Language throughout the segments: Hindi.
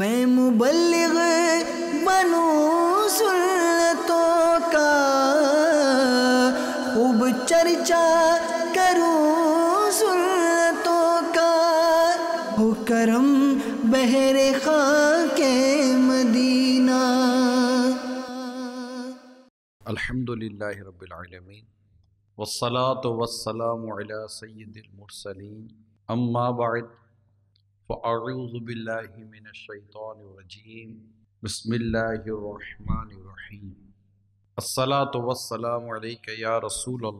मैं मुबल बनू सुन्नतों का खूब चर्चा करूं सुन्नतों का हो करम बहरे खा के मदीना अल्हम्दुलिल्लाह रब्बिल आलमीन वस्सलातु वस्सलामु अला सय्यिदिल मुरसलीन अम्मा बाद फ़ारूज़ बिल्लाशैतरजीम बसमीम अस्सलात वसलाम या रसूल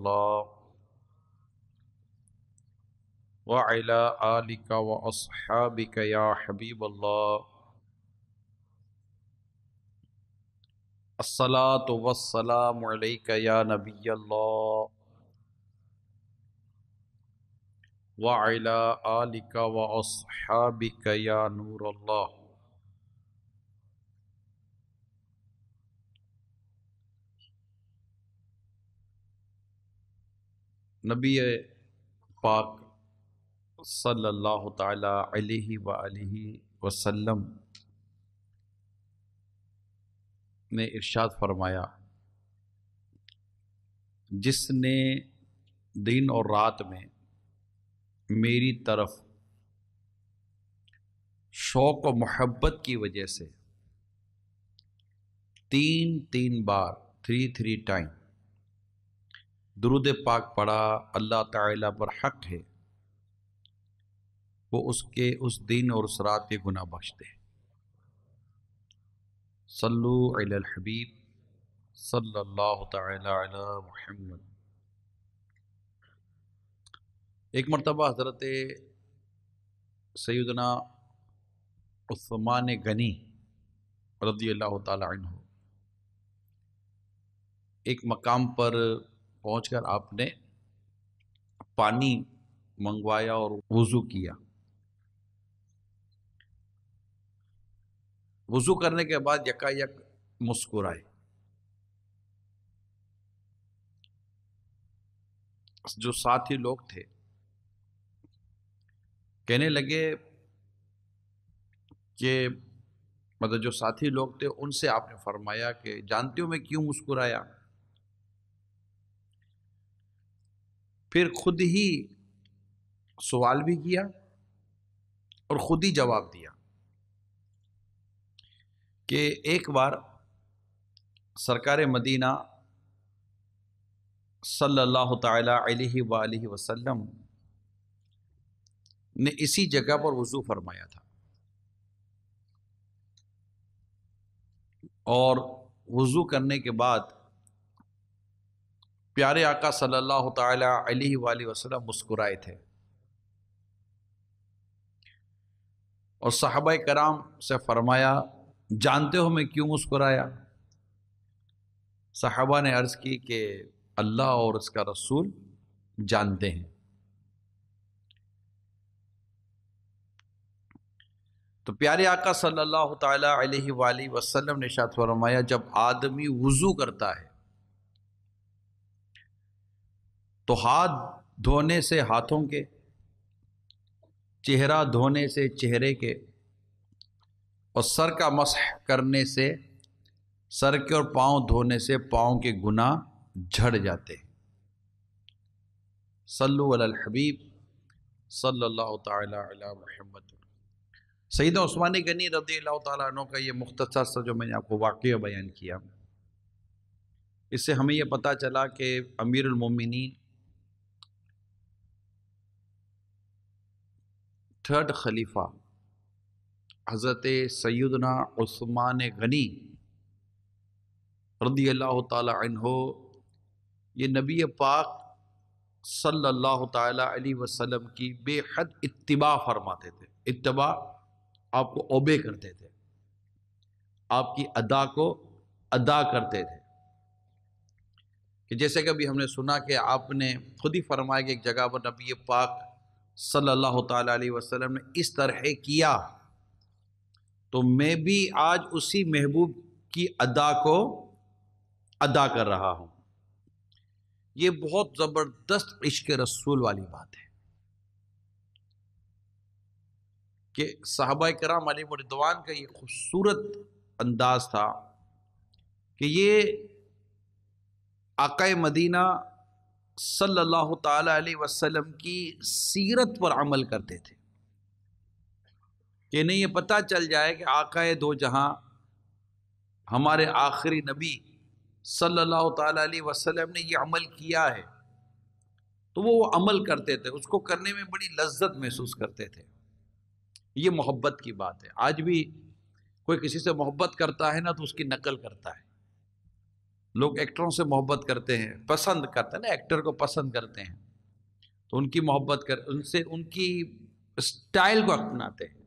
वाला आलिका व असहाबिक या हबीब अस्सलात वसलाम या नबी अल्लाह वाला नबी पाक सल्लल्लाहु ताला अलैहि अलैहि वसल्लम ने इरशाद फरमाया जिसने दिन और रात में मेरी तरफ शौक और मोहब्बत की वजह से तीन तीन बार थ्री थ्री टाइम दुरुद पाक पढ़ा अल्लाह ताला पर हक है वो उसके उस दिन और उस रात के गुना बख्श दे सल्लु अल हबीब सल्लल्लाहु ताला अला मुहम्मद एक मरतबा हज़रत सैदना उस्मान गनी रदी अल्लाह हो एक मकाम पर पहुंचकर आपने पानी मंगवाया और वज़ू किया वज़ू करने के बाद यकायक मुस्कुराए जो साथी लोग थे कहने लगे कि मतलब जो साथी लोग थे उनसे आपने फरमाया कि जानते हो मैं क्यों मुस्कुराया फिर खुद ही सवाल भी किया और खुद ही जवाब दिया कि एक बार सरकार मदीना सल्लल्लाहु अलैहि वसल्लम ने इसी जगह पर वजू फरमाया था और वज़ू करने के बाद प्यारे आका सल्लल्लाहु अलैहि सल्ला वसल्लम मुस्कुराए थे और साहबा कराम से फरमाया जानते हो मैं क्यों मुस्कुराया साहबा ने अर्ज़ की कि अल्लाह और उसका रसूल जानते हैं तो प्यारे आका सल्लल्लाहु अलैहि वाली वसल्लम ने शाद फरमाया जब आदमी वज़ू करता है तो हाथ धोने से हाथों के चेहरा धोने से चेहरे के और सर का मसह करने से सर के और पांव धोने से पांव के गुना झड़ जाते हैं सल्लु अल हबीब सल्लल्लाहु ताला अला मोहम्मद सईद ओस्मानी गनी रदी तु का ये मुख्तसर सा जो मैंने आपको वाक़ बयान किया इससे हमें यह पता चला कि अमीरमिन थर्ड खलीफा हज़रत सैदना उस्मान गनी रदी अल्लाह तहो ये नबी पाक सल्लल्लाहु अलैहि वसल्लम की बेहद इतबा फरमाते थे इतबा आपको ओबे करते थे आपकी अदा को अदा करते थे कि जैसे कभी हमने सुना कि आपने खुद ही फरमाया कि एक जगह पर नबी पाक सल्लल्लाहु अलैहि वसल्लम ने इस तरह किया तो मैं भी आज उसी महबूब की अदा को अदा कर रहा हूँ ये बहुत ज़बरदस्त इश्क रसूल वाली बात है कि साहबा कराम रिदवान का ये खूबसूरत अंदाज था कि ये आका मदीना सल्लल्लाहु अलैहि वसल्लम की सीरत पर अमल करते थे कि नहीं ये पता चल जाए कि आकाए दो जहाँ हमारे आखिरी नबी सल्लल्लाहु अलैहि वसल्लम ने ये अमल किया है तो वो वो अमल करते थे उसको करने में बड़ी लज्जत महसूस करते थे ये मोहब्बत की बात है आज भी कोई किसी से मोहब्बत करता है ना तो उसकी नकल करता है लोग एक्टरों से मोहब्बत करते हैं पसंद करते हैं ना एक्टर को पसंद करते हैं तो उनकी मोहब्बत कर उनसे उनकी स्टाइल को अपनाते हैं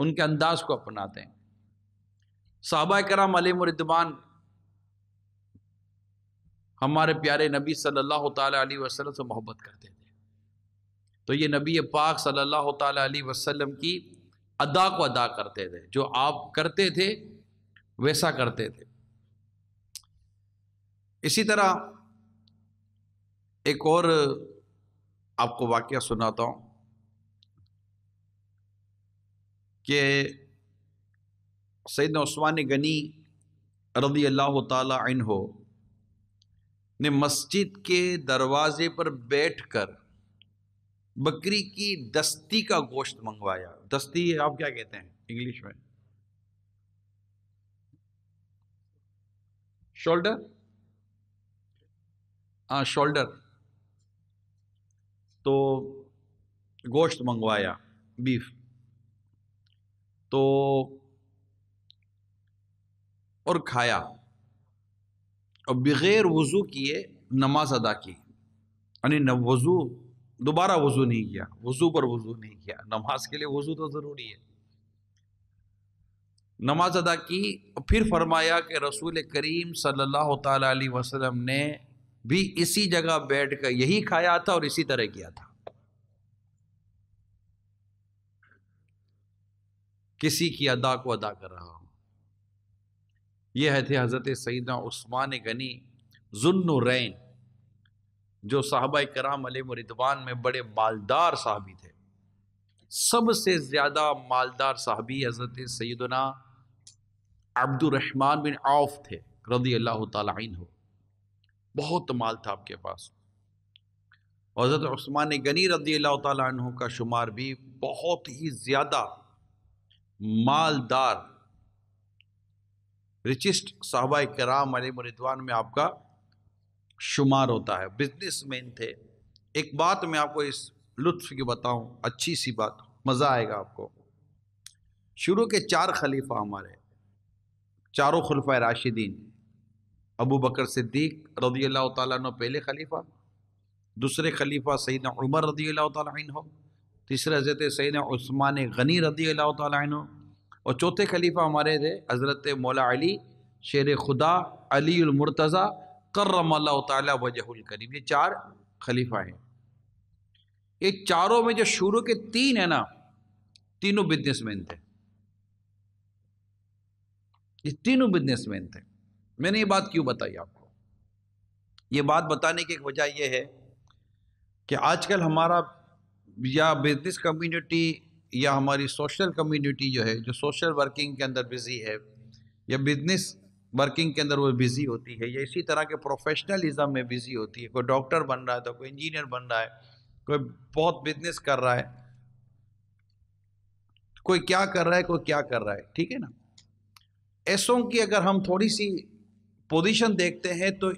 उनके अंदाज को अपनाते हैं साहबा कराम अलीमरदमान हमारे प्यारे नबी सल्लल्लाहु अलैहि वसल्लम से मोहब्बत करते थे तो ये नबी पाक सल्लल्लाहु अलैहि वसल्लम की अदा को अदा करते थे जो आप करते थे वैसा करते थे इसी तरह एक और आपको वाक्य सुनाता हूँ कि सैद ओस्मान गनी रदी अल्लाह तन हो ने मस्जिद के दरवाजे पर बैठकर बकरी की दस्ती का गोश्त मंगवाया दस्ती आप क्या कहते हैं इंग्लिश में शोल्डर हाँ शोल्डर तो गोश्त मंगवाया बीफ तो और खाया और बग़ैर वज़ू किए नमाज अदा की यानी वज़ू दोबारा वज़ू नहीं किया वज़ू पर वज़ू नहीं किया नमाज के लिए वज़ू तो ज़रूरी है नमाज अदा की फिर फरमाया कि रसूल करीम सल्लल्लाहु अलैहि वसल्लम ने भी इसी जगह बैठ कर यही खाया था और इसी तरह किया था किसी की अदा को अदा कर रहा हूं यह थे हज़रत सईदा उस्मान गनी जुन्नुरैन जो साहबा कराम मरिदवान में बड़े मालदार साहबी थे सबसे ज़्यादा मालदार साहबी हज़रत सैदना अब्दुलरहमान बिन आउफ थे रदी अल्लाह तन हो बहुत माल था आपके पास हज़रत ऊस्मान गनी रदी अल्लाह तन का शुमार भी बहुत ही ज़्यादा मालदार रिचिस्ट साहबा कराम मरिदवान में आपका शुमार होता है बिजनेसमैन थे एक बात मैं आपको इस लुत्फ की बताऊं अच्छी सी बात मज़ा आएगा आपको शुरू के चार खलीफा हमारे चारों खलफा राशिदीन अबू बकर सिद्दीक रदी अल्लाह तु पहले खलीफा दूसरे खलीफा सईद उमर रदी अल्लाह हो तीसरे हजरत सईद उस्मान गनी रदी अल्लाह हो और चौथे खलीफा हमारे थे हज़रत मौला अली शेर खुदा अली करम अल्लाह वजहुल करीम ये चार खलीफा हैं ये चारों में जो शुरू के तीन है ना तीनों बिजनेसमैन थे ये तीनों बिजनेसमैन थे मैंने ये बात क्यों बताई आपको ये बात बताने की एक वजह यह है कि आजकल हमारा या बिजनेस कम्युनिटी या हमारी सोशल कम्युनिटी जो है जो सोशल वर्किंग के अंदर बिजी है या बिजनेस वर्किंग के अंदर वो बिज़ी होती है या इसी तरह के प्रोफेशनलिज्म में बिज़ी होती है कोई डॉक्टर बन रहा है तो कोई इंजीनियर बन रहा है कोई बहुत बिजनेस कर रहा है कोई क्या कर रहा है कोई क्या कर रहा है ठीक है ना ऐसों की अगर हम थोड़ी सी पोजीशन देखते हैं तो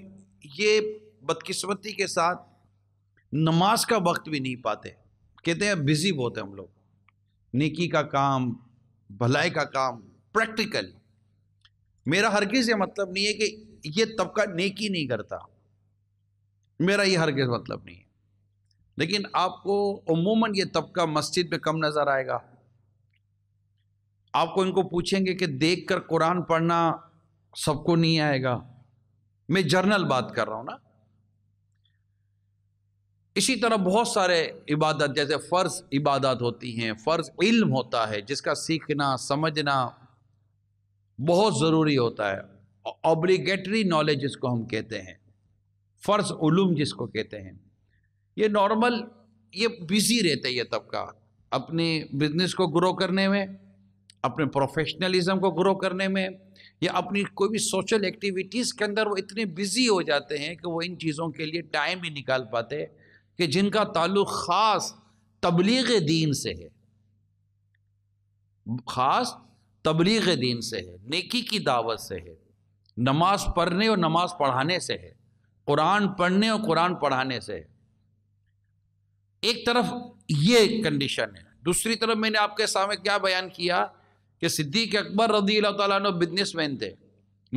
ये बदकिस्मती के साथ नमाज का वक्त भी नहीं पाते कहते हैं बिज़ी बहुत है हम लोग निकी का काम भलाई का काम प्रैक्टिकल मेरा किस ये मतलब नहीं है कि ये तबका नेकी नहीं करता मेरा ये किस मतलब नहीं है लेकिन आपको उमूमन ये तबका मस्जिद में कम नज़र आएगा आपको इनको पूछेंगे कि देख कर कुरान पढ़ना सबको नहीं आएगा मैं जर्नल बात कर रहा हूं ना इसी तरह बहुत सारे इबादत जैसे फ़र्ज़ इबादत होती हैं फ़र्ज़ इल्म होता है जिसका सीखना समझना बहुत ज़रूरी होता है ऑब्लीगेटरी नॉलेज जिसको हम कहते हैं फ़र्ज उलूम जिसको कहते हैं ये नॉर्मल ये बिज़ी रहते हैं ये तबका अपने बिजनेस को ग्रो करने में अपने प्रोफेशनलिज्म को ग्रो करने में या अपनी कोई भी सोशल एक्टिविटीज़ के अंदर वो इतने बिज़ी हो जाते हैं कि वो इन चीज़ों के लिए टाइम ही निकाल पाते कि जिनका ताल्लुक़ ख़ास तबलीग दीन से है ख़ास तबलीग दीन से है नेकी की दावत से है नमाज पढ़ने और नमाज पढ़ाने से है कुरान पढ़ने और कुरान पढ़ाने से है एक तरफ ये कंडीशन है दूसरी तरफ मैंने आपके सामने क्या बयान किया कि सिद्दीक अकबर रदी बिजनेस मैन थे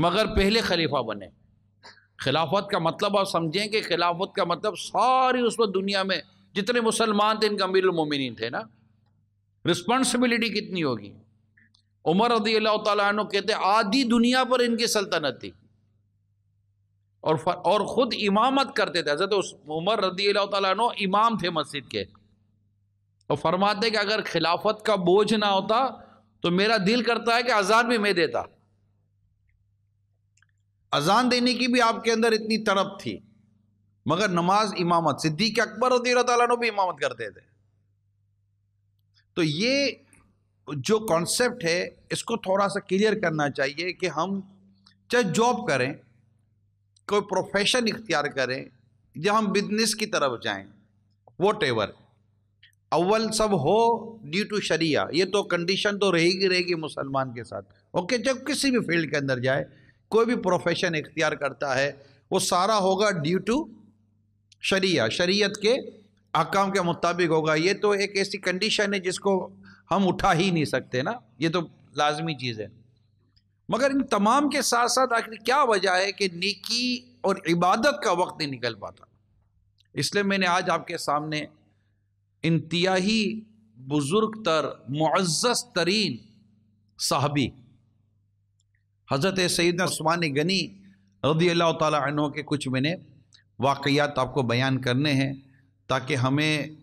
मगर पहले खलीफा बने खिलाफत का मतलब आप समझें कि खिलाफत का मतलब सारी उस वक्त दुनिया में जितने मुसलमान थे इनका अमीर मोमिन थे ना रिस्पॉन्सिबिलिटी कितनी होगी उमर रदी अल्लाह तु कहते आधी दुनिया पर इनकी सल्तनत थी और और ख़ुद इमामत करते थे हजरत तो उमर रदी अल्लाह तु इमाम थे मस्जिद के और फरमाते कि अगर खिलाफत का बोझ ना होता तो मेरा दिल करता है कि अजान भी मैं देता अजान देने की भी आपके अंदर इतनी तड़प थी मगर नमाज इमामत सिद्दीक अकबर रदी अल्लाह भी इमामत करते थे तो ये जो कॉन्सेप्ट है इसको थोड़ा सा क्लियर करना चाहिए कि हम चाहे जॉब करें कोई प्रोफेशन इख्तियार करें या हम बिजनेस की तरफ जाएं वॉट एवर अव्वल सब हो ड्यू टू शरिया ये तो कंडीशन तो रहेगी रहेगी मुसलमान के साथ ओके जब किसी भी फील्ड के अंदर जाए कोई भी प्रोफेशन इख्तियार करता है वो सारा होगा ड्यू टू शरिया शरीयत के अकाम के मुताबिक होगा ये तो एक ऐसी कंडीशन है जिसको हम उठा ही नहीं सकते ना ये तो लाजमी चीज़ है मगर इन तमाम के साथ साथ आखिर क्या वजह है कि नेकी और इबादत का वक्त नहीं निकल पाता इसलिए मैंने आज आपके सामने इंतहाई बुज़ुर्ग तर मुआज़ तरीन साहबी हज़रत सैद स्मान गनी रदी अल्लाह तु के कुछ मैंने वाकयात आपको बयान करने हैं ताकि हमें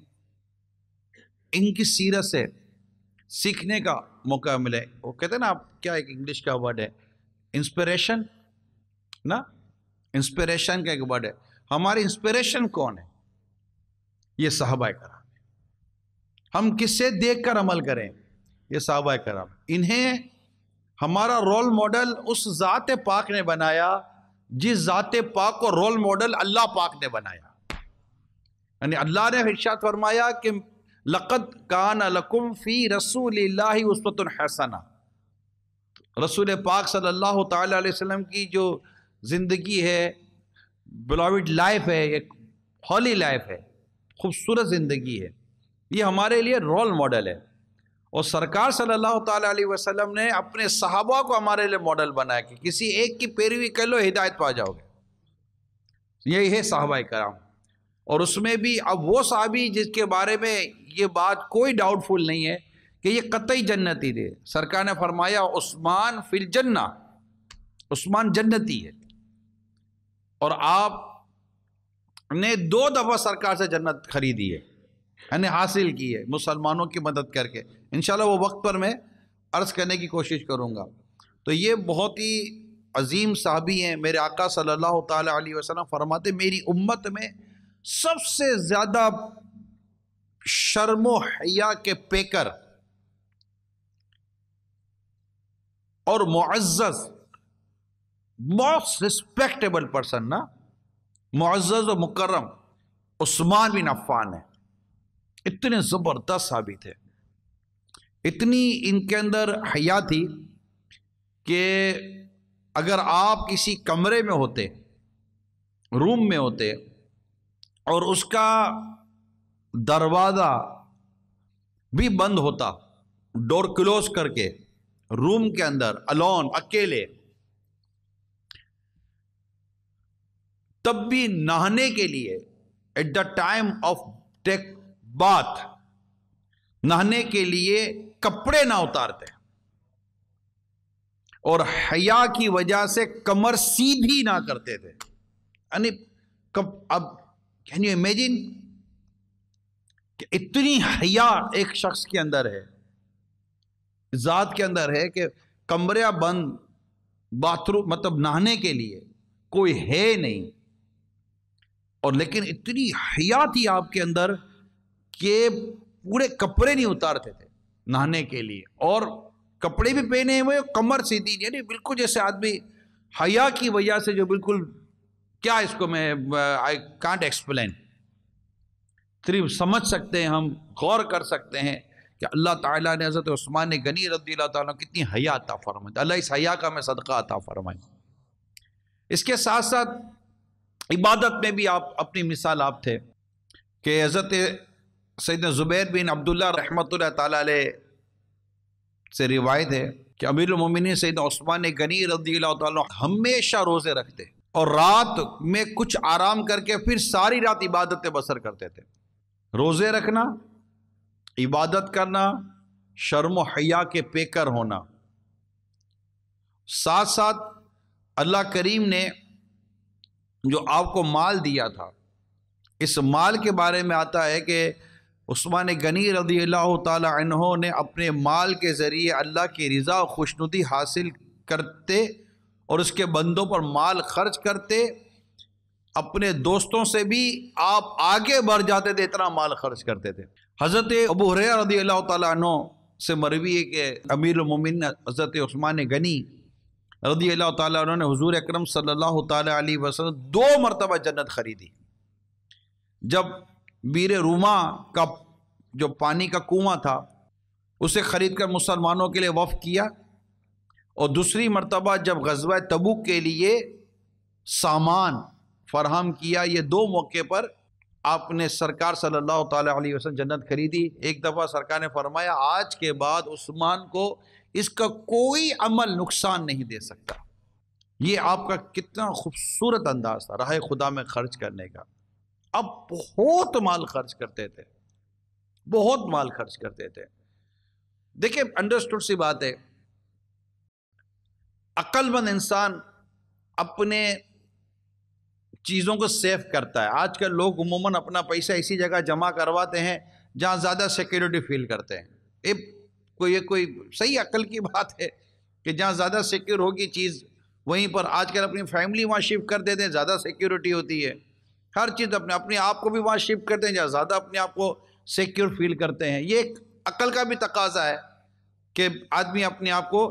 इनकी सीरत से सीखने का मौका मिले वो कहते हैं ना आप क्या एक इंग्लिश का वर्ड है इंस्पिरेशन ना इंस्पिरेशन का एक वर्ड है हमारी इंस्पिरेशन कौन है ये साहबा कराम हम किससे देख कर अमल करें ये साहबा करा इन्हें हमारा रोल मॉडल उस ज़ात पाक ने बनाया जिस ज़ात पाक को रोल मॉडल अल्लाह पाक ने बनाया यानी अल्लाह ने इर्शाद फरमाया कि लक़त कान लकुम फ़ी रसूल उसवत हसना रसूल पाक सल्लल्लाहु अलैहि वसल्लम की जो ज़िंदगी है ब्लाविड लाइफ है एक हॉली लाइफ है खूबसूरत ज़िंदगी है ये हमारे लिए रोल मॉडल है और सरकार सल्लल्लाहु अलैहि वसल्लम ने अपने सहाबा को हमारे लिए मॉडल बनाया कि किसी एक की पैरवी कर लो हिदायत पा जाओगे यही है साहबा कराम और उसमें भी अब वो साहबी जिसके बारे में ये बात कोई डाउटफुल नहीं है कि ये कतई जन्नती थे सरकार ने फरमाया उस्मान फिल जन्ना उस्मान जन्नती है और आप ने दो दफ़ा सरकार से जन्नत खरीदी है यानी हासिल की है मुसलमानों की मदद करके इन वो वक्त पर मैं अर्ज़ करने की कोशिश करूँगा तो ये बहुत ही अजीम साहबी हैं मेरे आका सल्लल्लाहु अलैहि वसल्लम फरमाते मेरी उम्मत में सबसे ज़्यादा शर्मो हया के पेकर और मुआज़ मोस्ट रिस्पेक्टेबल पर्सन ना मुआज़ और मुकर्रम उस्मान बिन अफान है इतने ज़बरदस्त साबित है इतनी इनके अंदर हया थी कि अगर आप किसी कमरे में होते रूम में होते और उसका दरवाज़ा भी बंद होता डोर क्लोज करके रूम के अंदर अलोन अकेले तब भी नहाने के लिए at the time of take bath नहाने के लिए कपड़े ना उतारते और हया की वजह से कमर सीधी ना करते थे यानी कब अब कैन यू इमेजिन कि इतनी हया एक शख्स के अंदर है ज़ात के अंदर है कि कमरिया बंद बाथरूम मतलब नहाने के लिए कोई है नहीं और लेकिन इतनी हया थी आपके अंदर कि पूरे कपड़े नहीं उतारते थे नहाने के लिए और कपड़े भी पहने हुए कमर सीधी यानी बिल्कुल जैसे आदमी हया की वजह से जो बिल्कुल क्या इसको मैं आई कांट एक्सप्लेन सिर्फ समझ सकते हैं हम गौर कर सकते हैं कि अल्लाह ताला ने हज़रत उस्मान गनी रद्दी तु कितनी हया अता फरमाई अल्लाह इस हया का मैं सदका अता फरमाई इसके साथ साथ इबादत में भी आप अपनी मिसाल आप थे कि हज़रत सैद ज़ुबैर बिन अब्दुल्ला रहमत ताल से रिवायत है कि अमीर उमिन सैद ओस्मान गनी रद्दी हमेशा रोज़े रखते और रात में कुछ आराम करके फिर सारी रात इबादतें बसर करते थे रोज़े रखना इबादत करना शर्म हया के पेकर होना साथ साथ अल्लाह करीम ने जो आपको माल दिया था इस माल के बारे में आता है कि उस्मान गनी रजी अल्लाह तहों ने अपने माल के ज़रिए अल्लाह की रज़ा खुशनुदी हासिल करते और उसके बंदों पर माल खर्च करते अपने दोस्तों से भी आप आगे बढ़ जाते थे इतना माल खर्च करते थे हज़रत अबू रदी अल्लाह तु से मरवी है कि अमीर उमिन हज़रत उस्मान गनी रदी अल्लाह तु ने हजूर अक्रम सल्लल्लाहु वसल दो मरतबा जन्नत ख़रीदी जब बीर रूमा का जो पानी का कुआँ था उसे ख़रीद कर मुसलमानों के लिए वफ़ किया और दूसरी मरतबा जब गजबा तबुक के लिए सामान फरहम किया ये दो मौके पर आपने सरकार सल्लल्लाहु अलैहि वसल्लम जन्नत खरीदी एक दफ़ा सरकार ने फरमाया आज के बाद उस्मान को इसका कोई अमल नुकसान नहीं दे सकता ये आपका कितना खूबसूरत अंदाज था राह खुदा में खर्च करने का अब बहुत माल खर्च करते थे बहुत माल खर्च करते थे देखिए अंडरस्टूड सी बात है अक्लमंद इंसान अपने चीज़ों को सेफ करता है आजकल लोग उमूमन अपना पैसा इसी जगह जमा करवाते हैं जहाँ ज़्यादा सिक्योरिटी फील करते हैं ये कोई कोई सही अकल की बात है कि जहाँ ज़्यादा सिक्योर होगी चीज़ वहीं पर आजकल अपनी फैमिली वहाँ शिफ्ट कर देते हैं ज़्यादा सिक्योरिटी होती है हर चीज़ अपने अपने आप को भी वहाँ शिफ्ट करते हैं जहाँ ज़्यादा अपने आप को सिक्योर फील करते हैं ये एक अकल का भी तकाजा है कि आदमी अपने आप को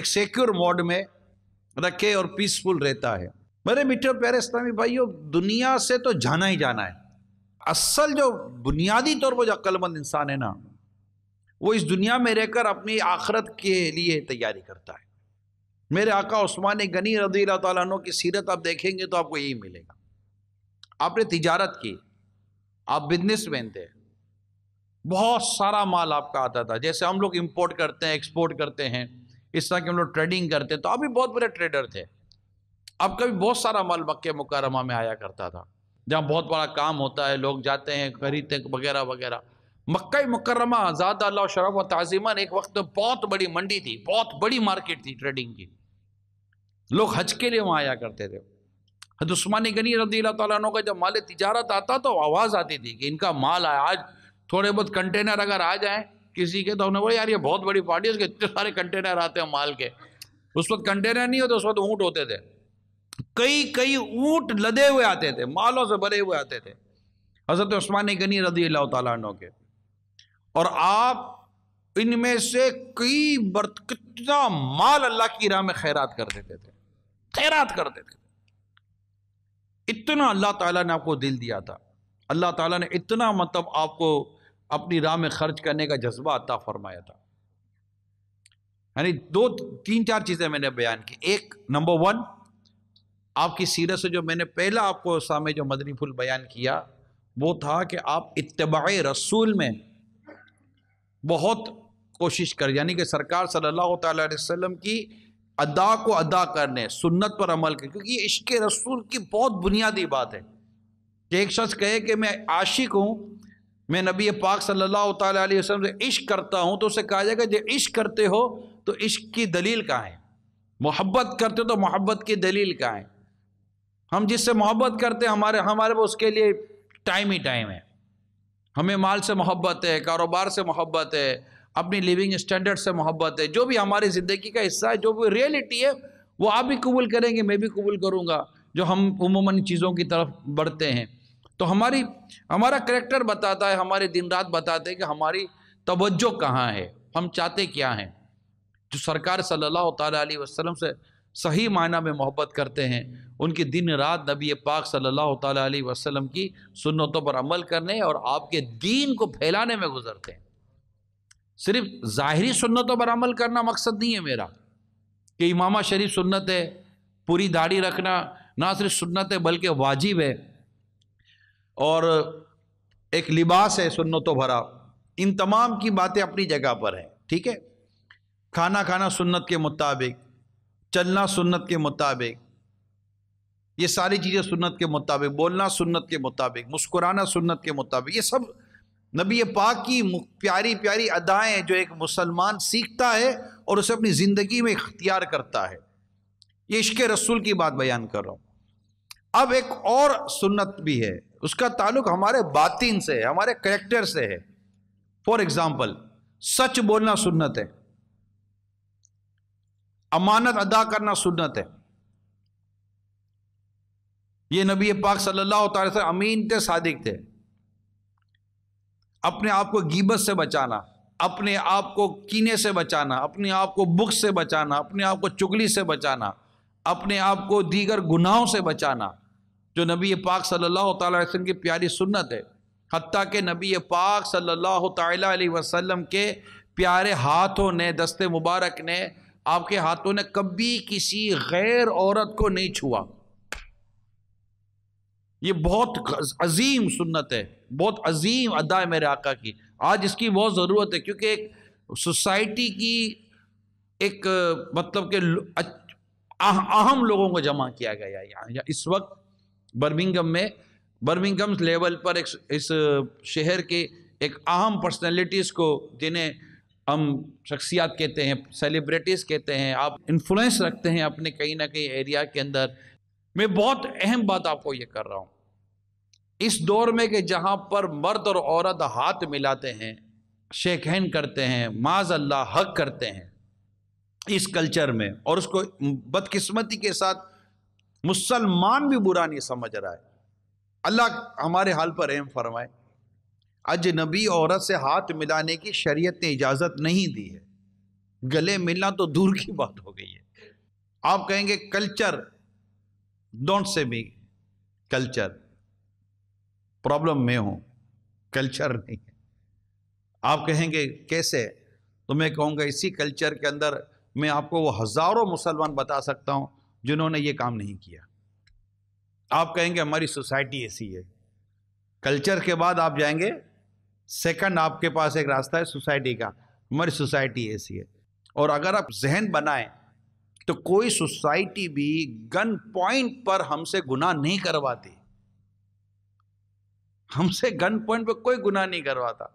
एक सिक्योर मोड में रखे और पीसफुल रहता है मेरे मीठे और प्यारे इस्लामी भाइयों दुनिया से तो जाना ही जाना है असल जो बुनियादी तौर पर जो अक्लमंद इंसान है ना वो इस दुनिया में रहकर अपनी आखरत के लिए तैयारी करता है मेरे आका उस्मान गनी रजी तु की सीरत आप देखेंगे तो आपको यही मिलेगा आपने तिजारत की आप बिजनेस मैन थे बहुत सारा माल आपका आता था जैसे हम लोग इम्पोर्ट करते हैं एक्सपोर्ट करते हैं इस तरह के हम लोग ट्रेडिंग करते हैं तो आप भी बहुत बड़े ट्रेडर थे अब कभी बहुत सारा माल मक्के मुकरमा में आया करता था जहाँ बहुत बड़ा काम होता है लोग जाते हैं खरीदते वगैरह वगैरह मक्का मुकरमा आज़ाद अल्लाह शरफ और ताज़ीमन एक वक्त में बहुत बड़ी मंडी थी बहुत बड़ी मार्केट थी ट्रेडिंग की लोग हज के लिए वहाँ आया करते थे हदस्मानी गनी रदी तु का जब माल तजारत आता तो आवाज़ आती थी कि इनका माल आया आज थोड़े बहुत कंटेनर अगर आ जाए किसी के तो हमने बोला यार ये बहुत बड़ी पार्टी है उसके इतने सारे कंटेनर आते हैं माल के उस वक्त कंटेनर नहीं होते उस वक्त ऊँट होते थे कई कई ऊंट लदे हुए आते थे मालों से भरे हुए आते थे हजरत उस्मान गनी रजी अल्लाह के और आप इनमें से कई बर्त कितना माल अल्लाह की राह में खैरात कर देते थे खैरात कर देते थे इतना अल्लाह ताला ने आपको दिल दिया था अल्लाह ताला ने इतना मतलब आपको अपनी राह में खर्च करने का जज्बा अता फरमाया था यानी दो तीन चार चीज़ें मैंने बयान की एक नंबर वन आपकी सीरत से जो मैंने पहला आपको सामने जो मदनी फुल बयान किया वो था कि आप इतबा रसूल में बहुत कोशिश कर यानी कि सरकार सल्लल्लाहु अलैहि वसल्लम की अदा को अदा करने सुन्नत पर अमल कर क्योंकि ये इश्क रसूल की बहुत बुनियादी बात है कि एक शख्स कहे कि मैं आशिक हूँ मैं नबी पाक सल्लल्लाहु अलैहि वसल्लम से इश्क करता हूँ तो उसे कहा जाएगा जो इश्क करते हो तो इश्क की दलील कहाँ है मोहब्बत करते हो तो मोहब्बत की दलील कहाँ है हम जिससे मोहब्बत करते हैं हमारे हमारे पास उसके लिए टाइम ही टाइम है हमें माल से मोहब्बत है कारोबार से मोहब्बत है अपनी लिविंग स्टैंडर्ड से मोहब्बत है जो भी हमारी ज़िंदगी का हिस्सा है जो भी रियलिटी है वो आप भी कबूल करेंगे मैं भी कबूल करूँगा जो हम उमूमन चीज़ों की तरफ बढ़ते हैं तो हमारी हमारा करेक्टर बताता है हमारे दिन रात बताते हैं कि हमारी तवज्जो कहाँ है हम चाहते क्या हैं जो तो सरकार सल्लल्लाहु अलैहि वसल्लम से सही मायना में मोहब्बत करते हैं उनकी दिन रात नबी पाक सल्लल्लाहु अलैहि वसल्लम की सुन्नतों पर अमल करने और आपके दीन को फैलाने में गुजरते हैं सिर्फ ज़ाहरी सुन्नतों पर अमल करना मकसद नहीं है मेरा कि इमामा शरीफ सुन्नत है पूरी दाढ़ी रखना ना सिर्फ सुन्नत है बल्कि वाजिब है और एक लिबास है सुन्नतों भरा इन तमाम की बातें अपनी जगह पर हैं ठीक है खाना खाना सुन्नत के मुताबिक चलना सुन्नत के मुताबिक ये सारी चीज़ें सुन्नत के मुताबिक बोलना सुन्नत के मुताबिक मुस्कुराना सुन्नत के मुताबिक ये सब नबी पाक की प्यारी प्यारी अदाएँ जो एक मुसलमान सीखता है और उसे अपनी ज़िंदगी में इख्तियार करता है ये इश्क रसूल की बात बयान कर रहा हूँ अब एक और सुन्नत भी है उसका ताल्लुक हमारे बातिन से है हमारे करेक्टर से है फॉर एग्ज़ाम्पल सच बोलना सुन्नत है अमानत अदा करना सुन्नत है ये नबी पाक सल्लल्लाहु अलैहि वसल्लम अमीन थे सादिक थे अपने आप को गीबत से बचाना अपने आप को कीने से बचाना अपने आप को बुख से बचाना अपने आप को चुगली से बचाना अपने आप को दीगर गुनाहों से बचाना जो नबी पाक सल्लल्लाहु अलैहि वसल्लम की प्यारी सुन्नत है हती के नबी पाक सल्लल्लाहु अलैहि वसल्लम के प्यारे हाथों ने दस्ते मुबारक ने आपके हाथों ने कभी किसी गैर औरत को नहीं छुआ ये बहुत अजीम सुन्नत है बहुत अजीम अदा है मेरे आका की आज इसकी बहुत ज़रूरत है क्योंकि एक सोसाइटी की एक मतलब के अहम लोगों को जमा किया गया यहाँ इस वक्त बर्मिंगम में बर्मिंगम लेवल पर एक इस शहर के एक अहम पर्सनैलिटीज़ को जिन्हें हम शख्सियात कहते हैं सेलिब्रिटीज़ कहते हैं आप इन्फ्लुएंस रखते हैं अपने कहीं ना कहीं एरिया के अंदर मैं बहुत अहम बात आपको ये कर रहा हूँ इस दौर में कि जहाँ पर मर्द और औरत हाथ मिलाते हैं शेख हैन करते हैं माज अल्लाह हक करते हैं इस कल्चर में और उसको बदकिस्मती के साथ मुसलमान भी बुरा नहीं समझ रहा है अल्लाह हमारे हाल पर रहम फरमाए अजनबी औरत से हाथ मिलाने की शरीयत ने इजाज़त नहीं दी है गले मिलना तो दूर की बात हो गई है आप कहेंगे culture don't say me culture problem में हूं कल्चर नहीं है आप कहेंगे कैसे तो मैं कहूँगा इसी कल्चर के अंदर मैं आपको वो हज़ारों मुसलमान बता सकता हूँ जिन्होंने ये काम नहीं किया आप कहेंगे हमारी सोसाइटी ऐसी है कल्चर के बाद आप जाएंगे सेकंड आपके पास एक रास्ता है सोसाइटी का हमारी सोसाइटी ऐसी है और अगर आप जहन बनाएं तो कोई सोसाइटी भी गन पॉइंट पर हमसे गुनाह नहीं करवाती हमसे गन पॉइंट पर कोई गुनाह नहीं करवाता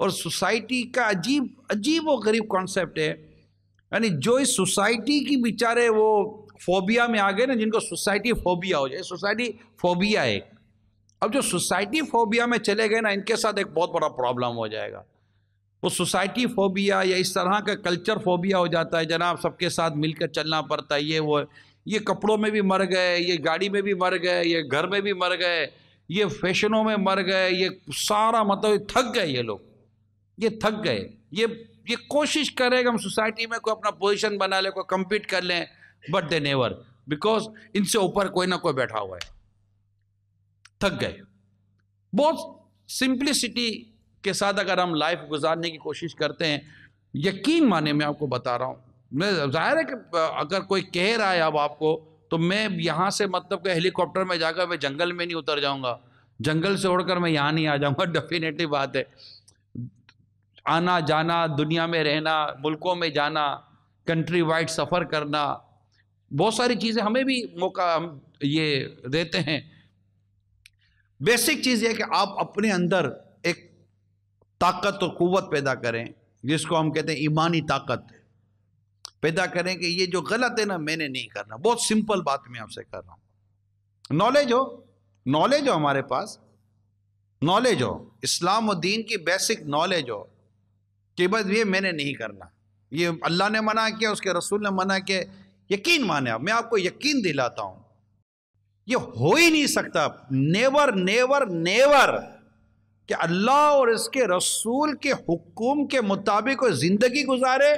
और सोसाइटी का अजीब अजीब वो गरीब कॉन्सेप्ट है यानी जो इस सोसाइटी की बेचारे वो फोबिया में आ गए ना जिनको सोसाइटी फोबिया हो जाए सोसाइटी फोबिया है अब जो सोसाइटी फोबिया में चले गए ना इनके साथ एक बहुत बड़ा प्रॉब्लम हो जाएगा वो सोसाइटी फोबिया या इस तरह का कल्चर फोबिया हो जाता है जनाब सबके साथ मिलकर चलना पड़ता है ये वो ये कपड़ों में भी मर गए ये गाड़ी में भी मर गए ये घर में भी मर गए ये फैशनों में मर गए ये सारा मतलब थक गए ये लोग ये थक गए ये ये कोशिश करेगा हम सोसाइटी में कोई अपना पोजीशन बना ले कोई कम्पीट कर लें बट दे नेवर बिकॉज इनसे ऊपर कोई ना कोई बैठा हुआ है थक गए बहुत सिंप्लिसिटी के साथ अगर हम लाइफ गुजारने की कोशिश करते हैं यकीन माने मैं आपको बता रहा हूँ मैं जाहिर है कि अगर कोई कह रहा है अब आपको तो मैं यहाँ से मतलब कि हेलीकॉप्टर में जाकर मैं जंगल में नहीं उतर जाऊँगा जंगल से उड़कर मैं यहाँ नहीं आ जाऊँगा डेफिनेटली बात है आना जाना दुनिया में रहना मुल्कों में जाना कंट्री वाइड सफ़र करना बहुत सारी चीज़ें हमें भी मौका हम ये देते हैं बेसिक चीज़ यह कि आप अपने अंदर एक ताकत और क़वत पैदा करें जिसको हम कहते हैं ईमानी ताकत पैदा करें कि ये जो गलत है ना मैंने नहीं करना बहुत सिंपल बात मैं आपसे कर रहा हूँ नॉलेज हो नॉलेज हो हमारे पास नॉलेज हो इस्लाम और दीन की बेसिक नॉलेज हो कि बस ये मैंने नहीं करना ये अल्लाह ने मना किया उसके रसूल ने मना किया यकीन माने आप मैं आपको यकीन दिलाता हूँ ये हो ही नहीं सकता नेवर नेवर नेवर कि अल्लाह और इसके रसूल के हुक्म के मुताबिक वो ज़िंदगी गुजारे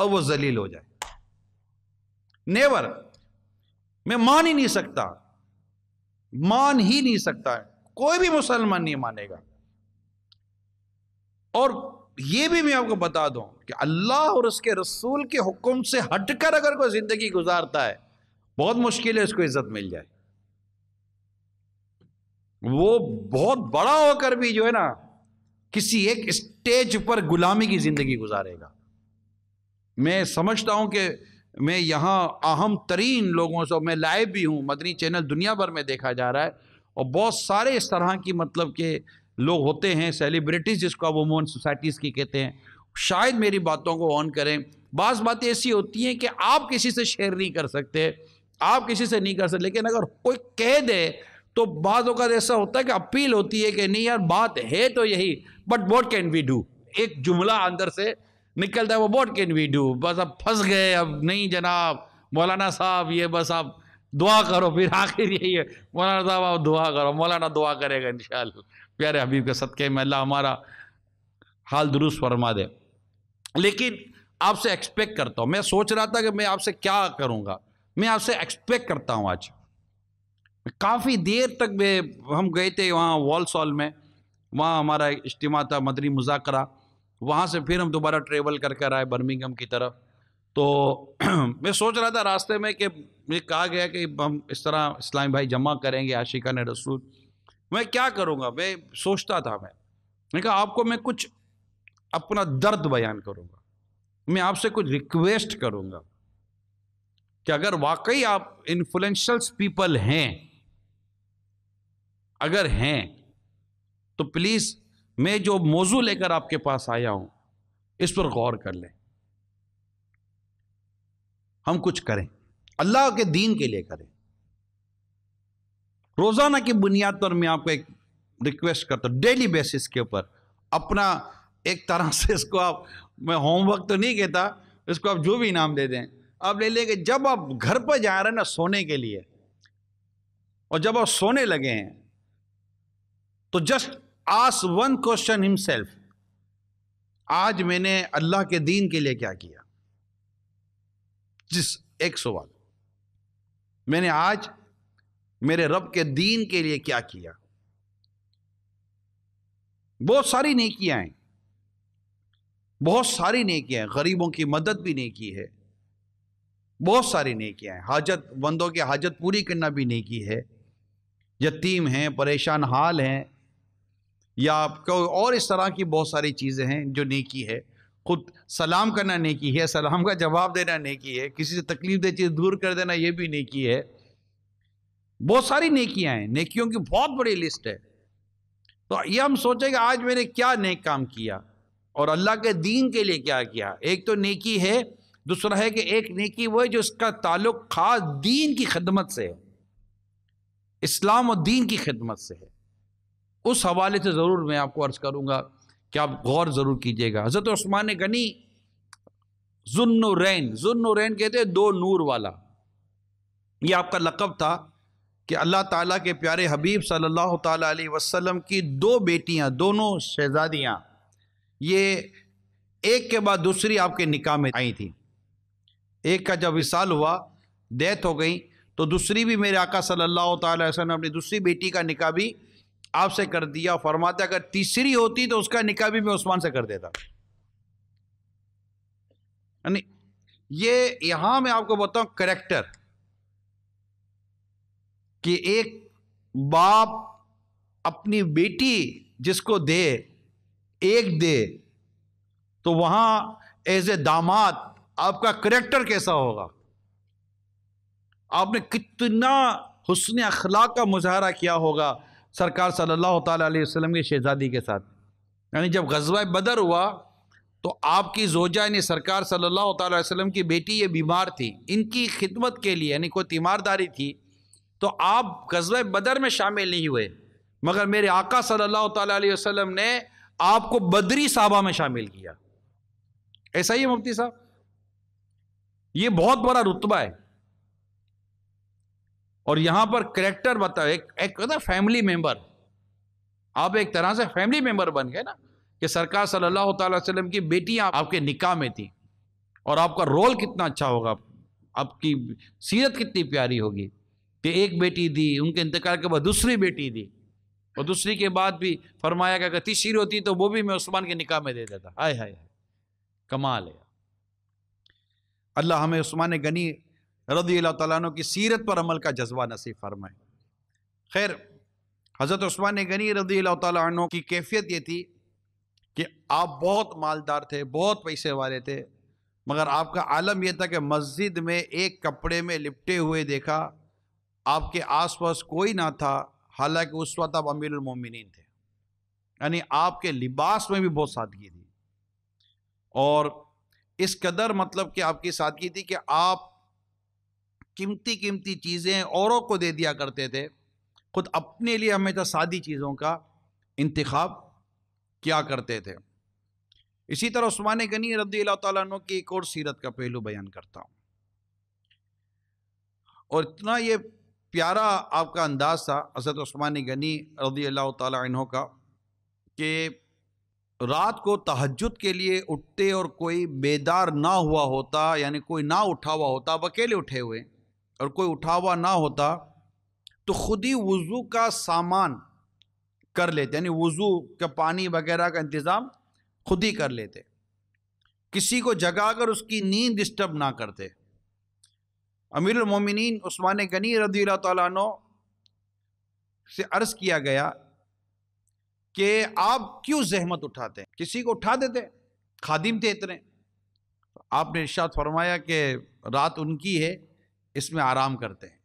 और वो जलील हो जाए नेवर मैं मान ही नहीं सकता मान ही नहीं सकता है कोई भी मुसलमान नहीं मानेगा और ये भी मैं आपको बता दूं कि अल्लाह और उसके रसूल के हुक्म से हटकर अगर कोई ज़िंदगी गुजारता है बहुत मुश्किल है उसको इज़्ज़त मिल जाए वो बहुत बड़ा होकर भी जो है ना किसी एक स्टेज पर गुलामी की ज़िंदगी गुजारेगा मैं समझता हूँ कि मैं यहाँ अहम तरीन लोगों से मैं लाइव भी हूँ मदनी चैनल दुनिया भर में देखा जा रहा है और बहुत सारे इस तरह की मतलब के लोग होते हैं सेलिब्रिटीज़ जिसको अब वुमन सोसाइटीज़ की कहते हैं शायद मेरी बातों को ऑन करें बास बातें ऐसी होती हैं कि आप किसी से शेयर नहीं कर सकते आप किसी से नहीं कर सकते लेकिन अगर कोई कह दे तो बाद अवत तो ऐसा होता है कि अपील होती है कि नहीं यार बात है तो यही but what can we do एक जुमला अंदर से निकलता है वो वॉट कैन वी डू बस अब फंस गए अब नहीं जनाब मौलाना साहब ये बस आप दुआ करो फिर आखिर यही है मौलाना साहब आप दुआ करो मौलाना दुआ करेगा इन प्यारे हबीब के सदक़े में अल्लाह हमारा हाल दुरुस्त फरमा दे लेकिन आपसे एक्सपेक्ट करता हूँ मैं सोच रहा था कि मैं आपसे क्या करूँगा मैं आपसे एक्सपेक्ट करता हूँ आज काफ़ी देर तक वे हम गए थे वहाँ सॉल में वहाँ हमारा इज्तम था मदरी मुजाकरा वहाँ से फिर हम दोबारा ट्रेवल कर कर आए बर्मिंगम की तरफ तो मैं सोच रहा था रास्ते में कि मुझे कहा गया कि हम इस तरह इस्लामी भाई जमा करेंगे आशिका ने रसूल मैं क्या करूँगा मैं सोचता था मैं मैंने कहा आपको मैं कुछ अपना दर्द बयान करूँगा मैं आपसे कुछ रिक्वेस्ट करूँगा कि अगर वाकई आप इन्फ्लुएंशल्स पीपल हैं अगर हैं तो प्लीज़ मैं जो मौजू लेकर आपके पास आया हूं इस पर गौर कर लें हम कुछ करें अल्लाह के दीन के लिए करें रोज़ाना की बुनियाद पर मैं आपको एक रिक्वेस्ट करता हूँ डेली बेसिस के ऊपर अपना एक तरह से इसको आप मैं होमवर्क तो नहीं कहता इसको आप जो भी इनाम दे दें आप ले लेंगे जब आप घर पर जा रहे हैं ना सोने के लिए और जब आप सोने लगे हैं तो just ask one question himself आज मैंने अल्लाह के दीन के लिए क्या किया जिस एक सवाल मैंने आज मेरे रब के दीन के लिए क्या किया बहुत सारी नेकियां हैं बहुत सारी नेकियां हैं गरीबों की मदद भी नहीं की है बहुत सारी नेकियां हैं हाजत बंदों की हाजत पूरी करना भी नहीं की है यतीम हैं परेशान हाल हैं या आपको और इस तरह की बहुत सारी चीज़ें हैं जो नेकी है खुद सलाम करना नेकी है सलाम का जवाब देना नेकी है किसी से तकलीफ दे चीज़ तो दूर कर देना ये भी नेकी है बहुत सारी नेकियां हैं नेकियों की बहुत बड़ी लिस्ट है तो ये हम सोचें कि आज मैंने क्या नेक काम किया और अल्लाह के दीन के लिए क्या किया एक तो नेकी है दूसरा है कि एक नेकी वो है जो इसका ताल्लुक ख़ास दीन की खदमत से है इस्लाम और दीन की खिदमत से है उस हवाले से ज़रूर मैं आपको अर्ज़ करूँगा कि आप गौर ज़रूर कीजिएगा हज़रत उस्मान गनी जुन्नुरैन जुन्नुरैन कहते दो नूर वाला ये आपका लकब था कि अल्लाह ताला के प्यारे हबीब सल्लल्लाहु ताला अलैहि वसल्लम की दो बेटियां दोनों शहजादियां ये एक के बाद दूसरी आपके निकाह में आई थी एक का जब विशाल हुआ डेथ हो गई तो दूसरी भी मेरे आका सल्लल्लाहु ताला वसल्लम ने दूसरी बेटी का निकाह भी आपसे कर दिया फरमाते अगर तीसरी होती तो उसका निकाह भी मैं उस्मान से कर देता यानी ये यहां मैं आपको बताऊं करेक्टर कि एक बाप अपनी बेटी जिसको दे एक दे तो वहां एज ए दामाद आपका करेक्टर कैसा होगा आपने कितना हुसन अखलाक का मुजाहरा किया होगा सरकार सल्लल्लाहु अलैहि वसल्लम की शहजादी के साथ यानी जब गजवा बदर हुआ तो आपकी जोजा यानी सरकार सल्लल्लाहु अलैहि वसल्लम की बेटी ये बीमार थी इनकी खिदमत के लिए यानी कोई तीमारदारी थी तो आप गजवा बदर में शामिल नहीं हुए मगर मेरे आका सल्लल्लाहु अलैहि वसल्लम ने आपको बदरी साहबा में शामिल किया ऐसा ही है मुफ्ती साहब ये बहुत बड़ा रुतबा है और यहां पर करेक्टर बताओ एक एक ना फैमिली मेंबर आप एक तरह से फैमिली मेंबर बन गए ना कि सरकार सल्लल्लाहु अलैहि वसल्लम की बेटियां आपके निकाह में थी और आपका रोल कितना अच्छा होगा आपकी सीरत कितनी प्यारी होगी कि एक बेटी दी उनके इंतकाल के बाद दूसरी बेटी दी और दूसरी के बाद भी फरमाया कि अगर तीसरी होती तो वो भी मैं उस्मान के निकाह में दे देता हाय हाय कमाल है अल्लाह हमें उस्मान गनी रदी तु की सीरत पर अमल का जज्बा नसीब फरमाए खैर हज़रत उस्मान गनी रदी तु की कैफियत ये थी कि आप बहुत मालदार थे बहुत पैसे वाले थे मगर आपका आलम यह था कि मस्जिद में एक कपड़े में लिपटे हुए देखा आपके आसपास कोई ना था हालांकि उस वक्त आप अमीरमिन थे यानी आपके लिबास में भी बहुत सादगी थी और इस कदर मतलब कि आपकी सादगी थी कि आप कीमती कीमती चीज़ें औरों को दे दिया करते थे ख़ुद अपने लिए हमेशा सादी चीज़ों का इंतखब किया करते थे इसी तरह स्मान गनी रदी तु की एक और सीरत का पहलू बयान करता हूँ और इतना ये प्यारा आपका अंदाज़ था असद उस्मान गनी रदी तहों का कि रात को तहजद के लिए उठते और कोई बेदार ना हुआ होता यानी कोई ना उठा हुआ होता अब अकेले उठे हुए और कोई उठा हुआ ना होता तो ख़ुद ही वज़ू का सामान कर लेते यानी वज़ू का पानी वगैरह का इंतज़ाम खुद ही कर लेते किसी को जगा कर उसकी नींद डिस्टर्ब ना करते अमीरमिन उस्मान गनी रदी तु से अर्ज़ किया गया कि आप क्यों जहमत उठाते हैं किसी को उठा देते खादिम थे इतने आपने इर्शाद फरमाया कि रात उनकी है इसमें आराम करते हैं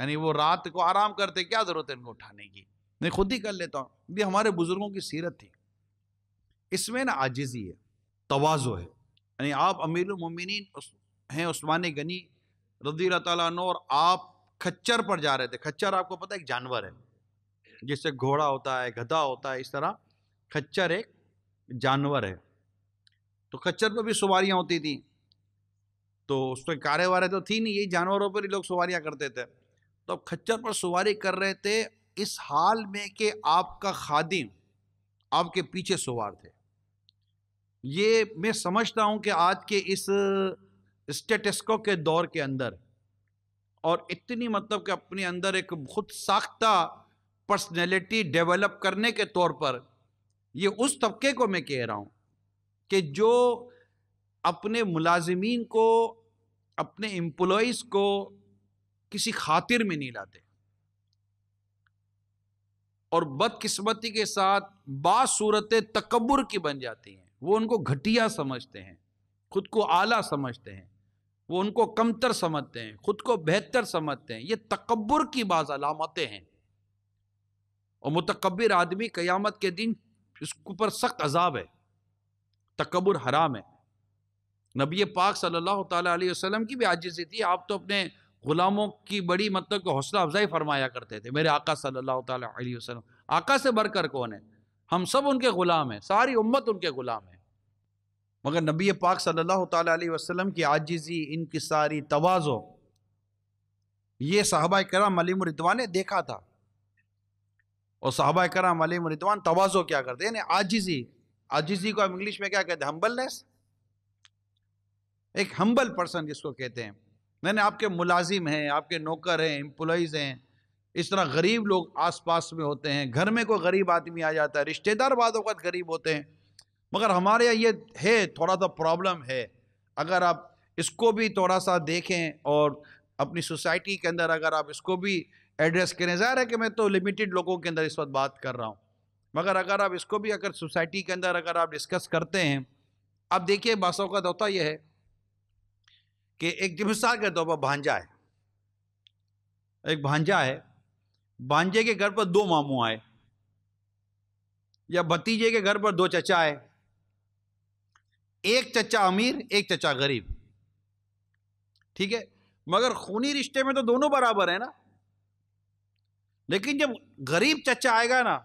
यानी वो रात को आराम करते क्या ज़रूरत है इनको उठाने की मैं खुद ही कर लेता हूँ ये हमारे बुज़ुर्गों की सीरत थी इसमें ना आजिज़ी है तोज़ो है यानी आप अमीर उस, हैं उस्मान गनी रदी तन और आप खच्चर पर जा रहे थे खच्चर आपको पता है एक जानवर है जिससे घोड़ा होता है गधा होता है इस तरह खच्चर एक जानवर है तो खच्चर पर भी सवारियाँ होती थी तो उस पर कारे वारे तो थी नहीं यही जानवरों पर ही लोग सवारियाँ करते थे तो अब खच्चर पर सवारी कर रहे थे इस हाल में कि आपका खादिम आपके पीछे सवार थे ये मैं समझता हूँ कि आज के इस स्टेटस्को के दौर के अंदर और इतनी मतलब कि अपने अंदर एक खुद साख्ता पर्सनैलिटी डेवलप करने के तौर पर ये उस तबके को मैं कह रहा हूँ कि जो अपने मुलाजमीन को अपने एम्प्लॉयज़ को किसी खातिर में नहीं लाते और बदकिस्मती के साथ बासूरत तकबर की बन जाती हैं वो उनको घटिया समझते हैं खुद को आला समझते हैं वो उनको कमतर समझते हैं खुद को बेहतर समझते हैं ये तकबर की बाज़ अलामतें हैं और मुतकबर आदमी क़यामत के दिन इसके ऊपर सख्त अजाब है तकबर हराम है नबी पाक सल्लल्लाहु अलैहि वसल्लम की भी आजिज़ी थी आप तो अपने ग़ुलामों की बड़ी मतलब को हौसला अफजाई फरमाया करते थे मेरे आका सल्लल्लाहु अलैहि वसल्लम आका से बढ़कर कौन है हम सब उनके ग़ुलाम हैं सारी उम्मत उनके ग़ुलाम है मगर नबी पाक सल्लल्लाहु अलैहि वसल्लम की आजिज़ी इनकी सारी तोज़ो ये साहबा कराम अलीम ने देखा था और साहबा कराम अलीम तोज़ो क्या करते हैं आजिज़ी आजिज़ी को हम इंग्लिश में क्या कहते हैं हम्बलनेस एक हम्बल पर्सन जिसको कहते हैं मैंने आपके मुलाजिम हैं आपके नौकर हैं एम्प्लॉयज़ हैं इस तरह गरीब लोग आसपास में होते हैं घर में कोई गरीब आदमी आ जाता है रिश्तेदार बाद अवत गरीब होते हैं मगर हमारे यहाँ ये है थोड़ा सा प्रॉब्लम है अगर आप इसको भी थोड़ा सा देखें और अपनी सोसाइटी के अंदर अगर आप इसको भी एड्रेस करें ज़ाहिर है कि मैं तो लिमिटेड लोगों के अंदर इस वक्त बात कर रहा हूँ मगर अगर आप इसको भी अगर सोसाइटी के अंदर अगर आप डिस्कस करते हैं आप देखिए बासों होता यह है कि एक टिपसार के तौर पर भांजा है एक भांजा है भांजे के घर पर दो मामू आए या भतीजे के घर पर दो चचा आए एक चचा अमीर एक चचा गरीब ठीक है मगर खूनी रिश्ते में तो दोनों बराबर है ना लेकिन जब गरीब चचा आएगा ना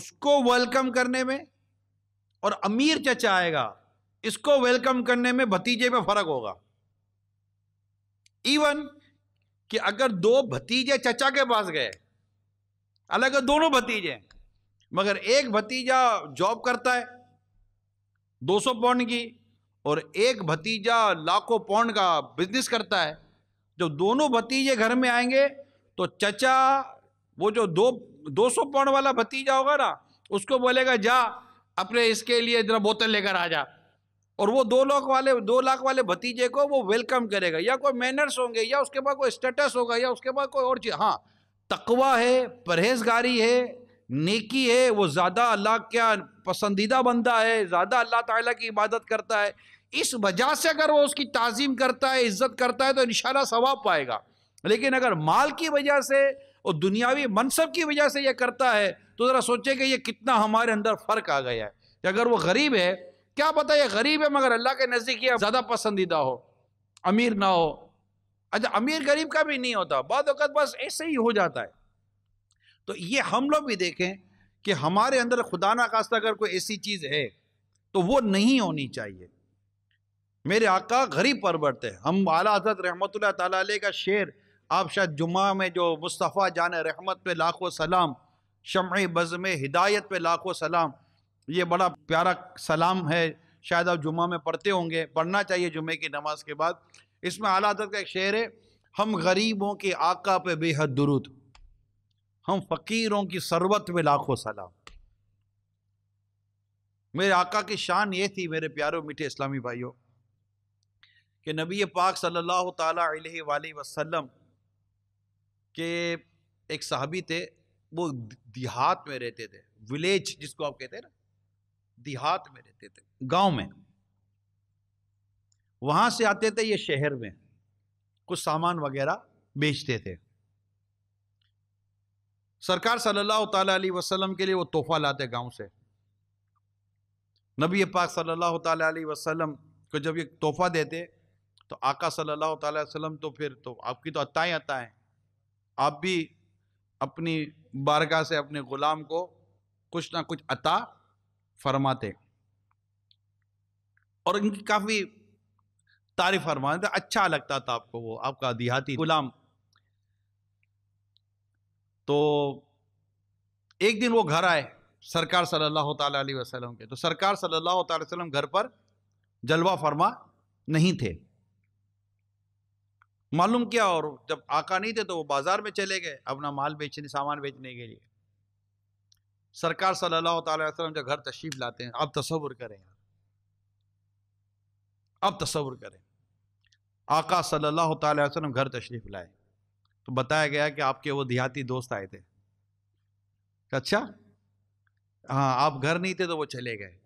उसको वेलकम करने में और अमीर चचा आएगा इसको वेलकम करने में भतीजे में फर्क होगा इवन कि अगर दो भतीजे चचा के पास गए अलग दोनों भतीजे मगर एक भतीजा जॉब करता है 200 पौंड की और एक भतीजा लाखों पौंड का बिजनेस करता है जब दोनों भतीजे घर में आएंगे तो चचा वो जो दो दो सौ पौंड वाला भतीजा होगा ना उसको बोलेगा जा अपने इसके लिए जरा बोतल लेकर आ जा और वो दो लाख वाले दो लाख वाले भतीजे को वो वेलकम करेगा या कोई मैनर्स होंगे या उसके बाद कोई स्टेटस होगा या उसके बाद कोई और चीज़ हाँ तकवा है परहेजगारी है नेकी है वो ज़्यादा अल्लाह क्या पसंदीदा बंदा है ज़्यादा अल्लाह ताला की इबादत करता है इस वजह से अगर वो उसकी ताज़ीम करता है इज़्ज़त करता है तो इन सवाब पाएगा लेकिन अगर माल की वजह से और दुनियावी मनसब की वजह से यह करता है तो ज़रा सोचे कि यह कितना हमारे अंदर फ़र्क आ गया है अगर वो गरीब है क्या पता ये गरीब है मगर अल्लाह के नज़दीक ये ज़्यादा पसंदीदा हो अमीर ना हो अच्छा अमीर गरीब का भी नहीं होता बाद बस ऐसे ही हो जाता है तो ये हम लोग भी देखें कि हमारे अंदर खुदा ना खास्ता अगर कोई ऐसी चीज़ है तो वो नहीं होनी चाहिए मेरे आका गरीब परवरत हैं हम आला हजरत रहमत ताली का शेर आप शायद जुमा में जो मुस्तफ़ा जान रहमत पे लाखों सलाम शम बज़म हिदायत पे लाखों सलाम ये बड़ा प्यारा सलाम है शायद आप जुम्मे में पढ़ते होंगे पढ़ना चाहिए जुम्मे की नमाज के बाद इसमें आला हजरत का एक शेर है हम गरीबों के आका पे बेहद दुरुद हम फ़कीरों की सरबत में लाखों सलाम मेरे आका की शान ये थी मेरे प्यारो मीठे इस्लामी भाइयों कि नबी पाक सल्लल्लाहु अलैहि वसल्लम के एक सहाबी थे वो देहात में रहते थे विलेज जिसको आप कहते हैं ना देहात में रहते थे गांव में वहां से आते थे ये शहर में कुछ सामान वगैरह बेचते थे सरकार सल्लल्लाहु अलैहि वसल्लम के लिए वो तोहफा लाते गांव से नबी पाक सल्लल्लाहु अलैहि वसल्लम को जब ये तोहफा देते तो आका सल्लल्लाहु अलैहि वसल्लम तो फिर तो आपकी तो ही अता है आप भी अपनी बारगाह से अपने ग़ुलाम को कुछ ना कुछ अता फरमाते और इनकी काफ़ी तारीफ फरमाते अच्छा लगता था आपको वो आपका देहाती गुलाम तो एक दिन वो घर आए सरकार सल्लल्लाहु अलैहि वसल्लम के तो सरकार सल्लल्लाहु अलैहि वसल्लम घर पर जलवा फरमा नहीं थे मालूम क्या और जब आका नहीं थे तो वो बाज़ार में चले गए अपना माल बेचने सामान बेचने के लिए सरकार सल्लल्लाहु अलैहि वसल्लम जब घर तशरीफ लाते हैं आप तस्वुर करें अब तस्वुर करें आका सल्लल्लाहु अलैहि वसल्लम घर तशरीफ लाए तो बताया गया कि आपके वो देहाती दोस्त आए थे अच्छा हाँ आप घर नहीं थे तो वो चले गए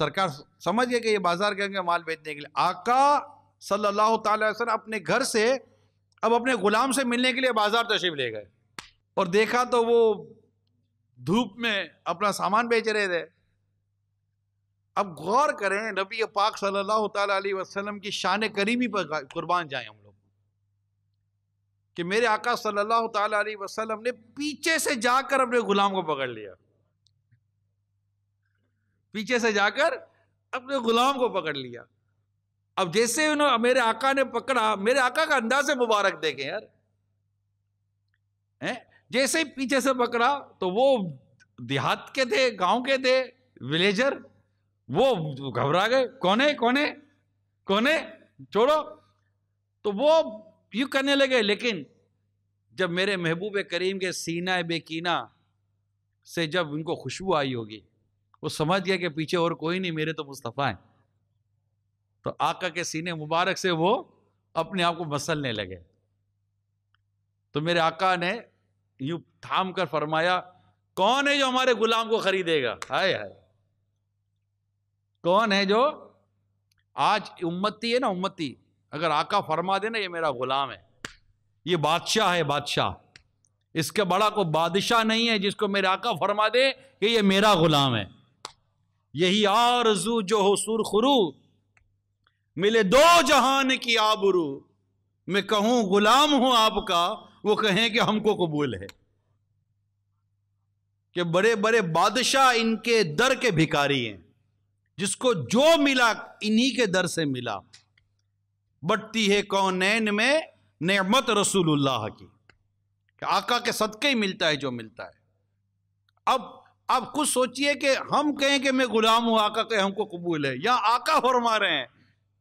सरकार समझ गए कि ये बाजार गए माल बेचने के लिए आका सल्लल्लाहु अलैहि वसल्लम अपने घर से अब अपने गुलाम से मिलने के लिए बाजार तशरीफ ले गए और देखा तो वो धूप में अपना सामान बेच रहे थे अब गौर करें नबी पाक सल्लल्लाहु अलैहि वसल्लम की शान करीमी पर कुर्बान जाएं हम लोग कि मेरे आका सल्लल्लाहु अलैहि वसल्लम ने पीछे से जाकर अपने गुलाम को पकड़ लिया पीछे से जाकर अपने गुलाम को पकड़ लिया अब जैसे उन्होंने मेरे आका ने पकड़ा मेरे आका का अंदाज मुबारक देखे यार हैं जैसे ही पीछे से पकड़ा तो वो देहात के थे गांव के थे विलेजर वो घबरा गए है कौन है छोड़ो तो वो यू करने लगे लेकिन जब मेरे महबूब करीम के सीना बेकीना से जब उनको खुशबू आई होगी वो समझ गया कि पीछे और कोई नहीं मेरे तो मुस्तफ़ा हैं तो आका के सीने मुबारक से वो अपने आप को मसलने लगे तो मेरे आका ने यू थाम कर फरमाया कौन है जो हमारे गुलाम को खरीदेगा हाय हाय कौन है जो आज उम्मती है ना उम्मती अगर आका फरमा देना ये मेरा गुलाम है ये बादशाह है बादशाह इसके बड़ा को बादशाह नहीं है जिसको मेरे आका फरमा दे कि ये मेरा गुलाम है यही आरजू जो हो सुर मिले दो जहान की आबरू मैं कहूं गुलाम हूं आपका वो कहें कि हमको कबूल है कि बड़े बड़े बादशाह इनके दर के भिकारी हैं जिसको जो मिला इन्हीं के दर से मिला बटती है कौनैन में नेमत रसूलुल्लाह की कि आका के सदके ही मिलता है जो मिलता है अब अब कुछ सोचिए कि हम कहें कि मैं गुलाम हूं आका कहे हमको कबूल है या आका फरमा रहे हैं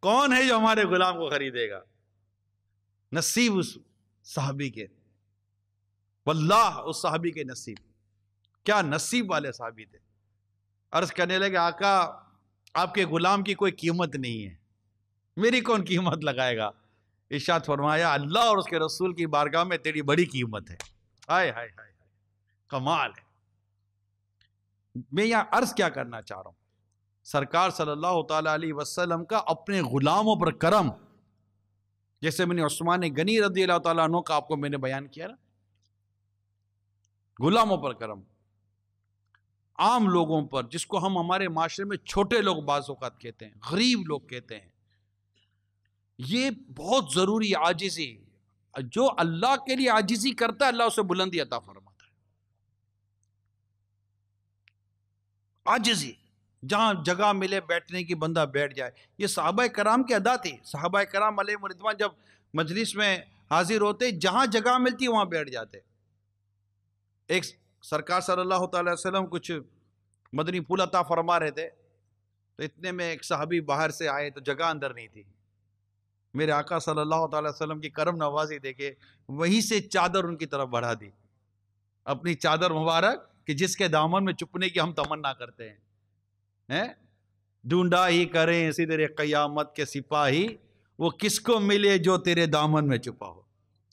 कौन है जो हमारे गुलाम को खरीदेगा नसीब उस साहबी के वल्लाह उस साहबी के नसीब क्या नसीब वाले साहबी थे अर्ज करने लगे आका आपके गुलाम की कोई कीमत नहीं है मेरी कौन कीमत लगाएगा इशात फरमाया अल्लाह और उसके रसूल की बारगाह में तेरी बड़ी कीमत है हाय हाय हाय हाय कमाल है मैं यहाँ अर्ज क्या करना चाह रहा हूँ सरकार सल्लल्लाहु अलैहि वसल्लम का अपने गुलामों पर करम जैसे मैंने उस्मान गनी रदी तु का आपको मैंने बयान किया ना गुलामों पर करम आम लोगों पर जिसको हम हमारे माशरे में छोटे लोग बाज़ात कहते हैं गरीब लोग कहते हैं ये बहुत ज़रूरी आजिज़ी जो अल्लाह के लिए आजिज़ी करता है अल्लाह उसे बुलंदी अता फरमाता है आजिज़ी जहाँ जगह मिले बैठने की बंदा बैठ जाए ये साहबा कराम की अदा थी साहबा कराम अल मरिदवान जब मजलिस में हाजिर होते जहाँ जगह मिलती वहाँ बैठ जाते एक सरकार सल्लल्लाहु अलैहि वसल्लम कुछ मदनी फूल अता फरमा रहे थे तो इतने में एक साहबी बाहर से आए तो जगह अंदर नहीं थी मेरे आका सल्लल्लाहु अलैहि वसल्लम की करम नवाजी देखे वहीं से चादर उनकी तरफ बढ़ा दी अपनी चादर मुबारक कि जिसके दामन में चुपने की हम तमन्ना करते हैं हैं ढूंढा ही करें इसी तरह क़यामत के सिपाही वो किसको मिले जो तेरे दामन में छुपा हो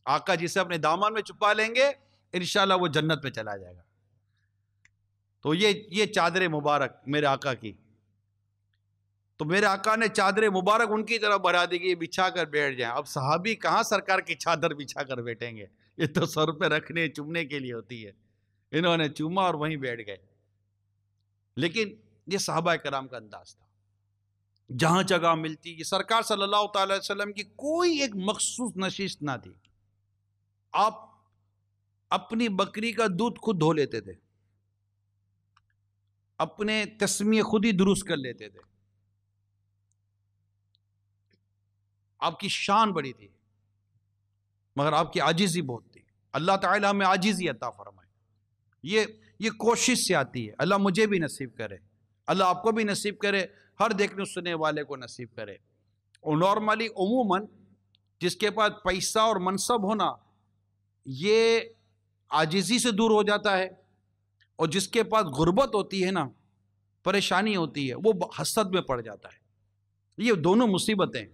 आका जिसे अपने दामन में छुपा लेंगे इन वो जन्नत में चला जाएगा तो ये ये चादर मुबारक मेरे आका की तो मेरे आका ने चादर मुबारक उनकी तरफ बढ़ा दी कि ये बिछा कर बैठ जाए अब साहबी कहाँ सरकार की चादर बिछा कर बैठेंगे ये तो सर पे रखने चुमने के लिए होती है इन्होंने चूमा और वहीं बैठ गए लेकिन ये साहबा कराम का अंदाज था जहां जगह मिलती ये सरकार सल्लल्लाहु अलैहि वसल्लम की कोई एक मखसूस नशीस ना थी आप अपनी बकरी का दूध खुद धो लेते थे अपने तस्मी खुद ही दुरुस्त कर लेते थे आपकी शान बड़ी थी मगर आपकी आजिज़ी बहुत थी अल्लाह ताला में आजिज़ी अता फरमाए ये ये कोशिश से आती है अल्लाह मुझे भी नसीब करे अल्लाह आपको भी नसीब करे हर देखने सुनने वाले को नसीब करे और नॉर्मली उमूमन जिसके पास पैसा और मनसब होना ये आजिज़ी से दूर हो जाता है और जिसके पास गुर्बत होती है ना परेशानी होती है वो हसद में पड़ जाता है ये दोनों मुसीबतें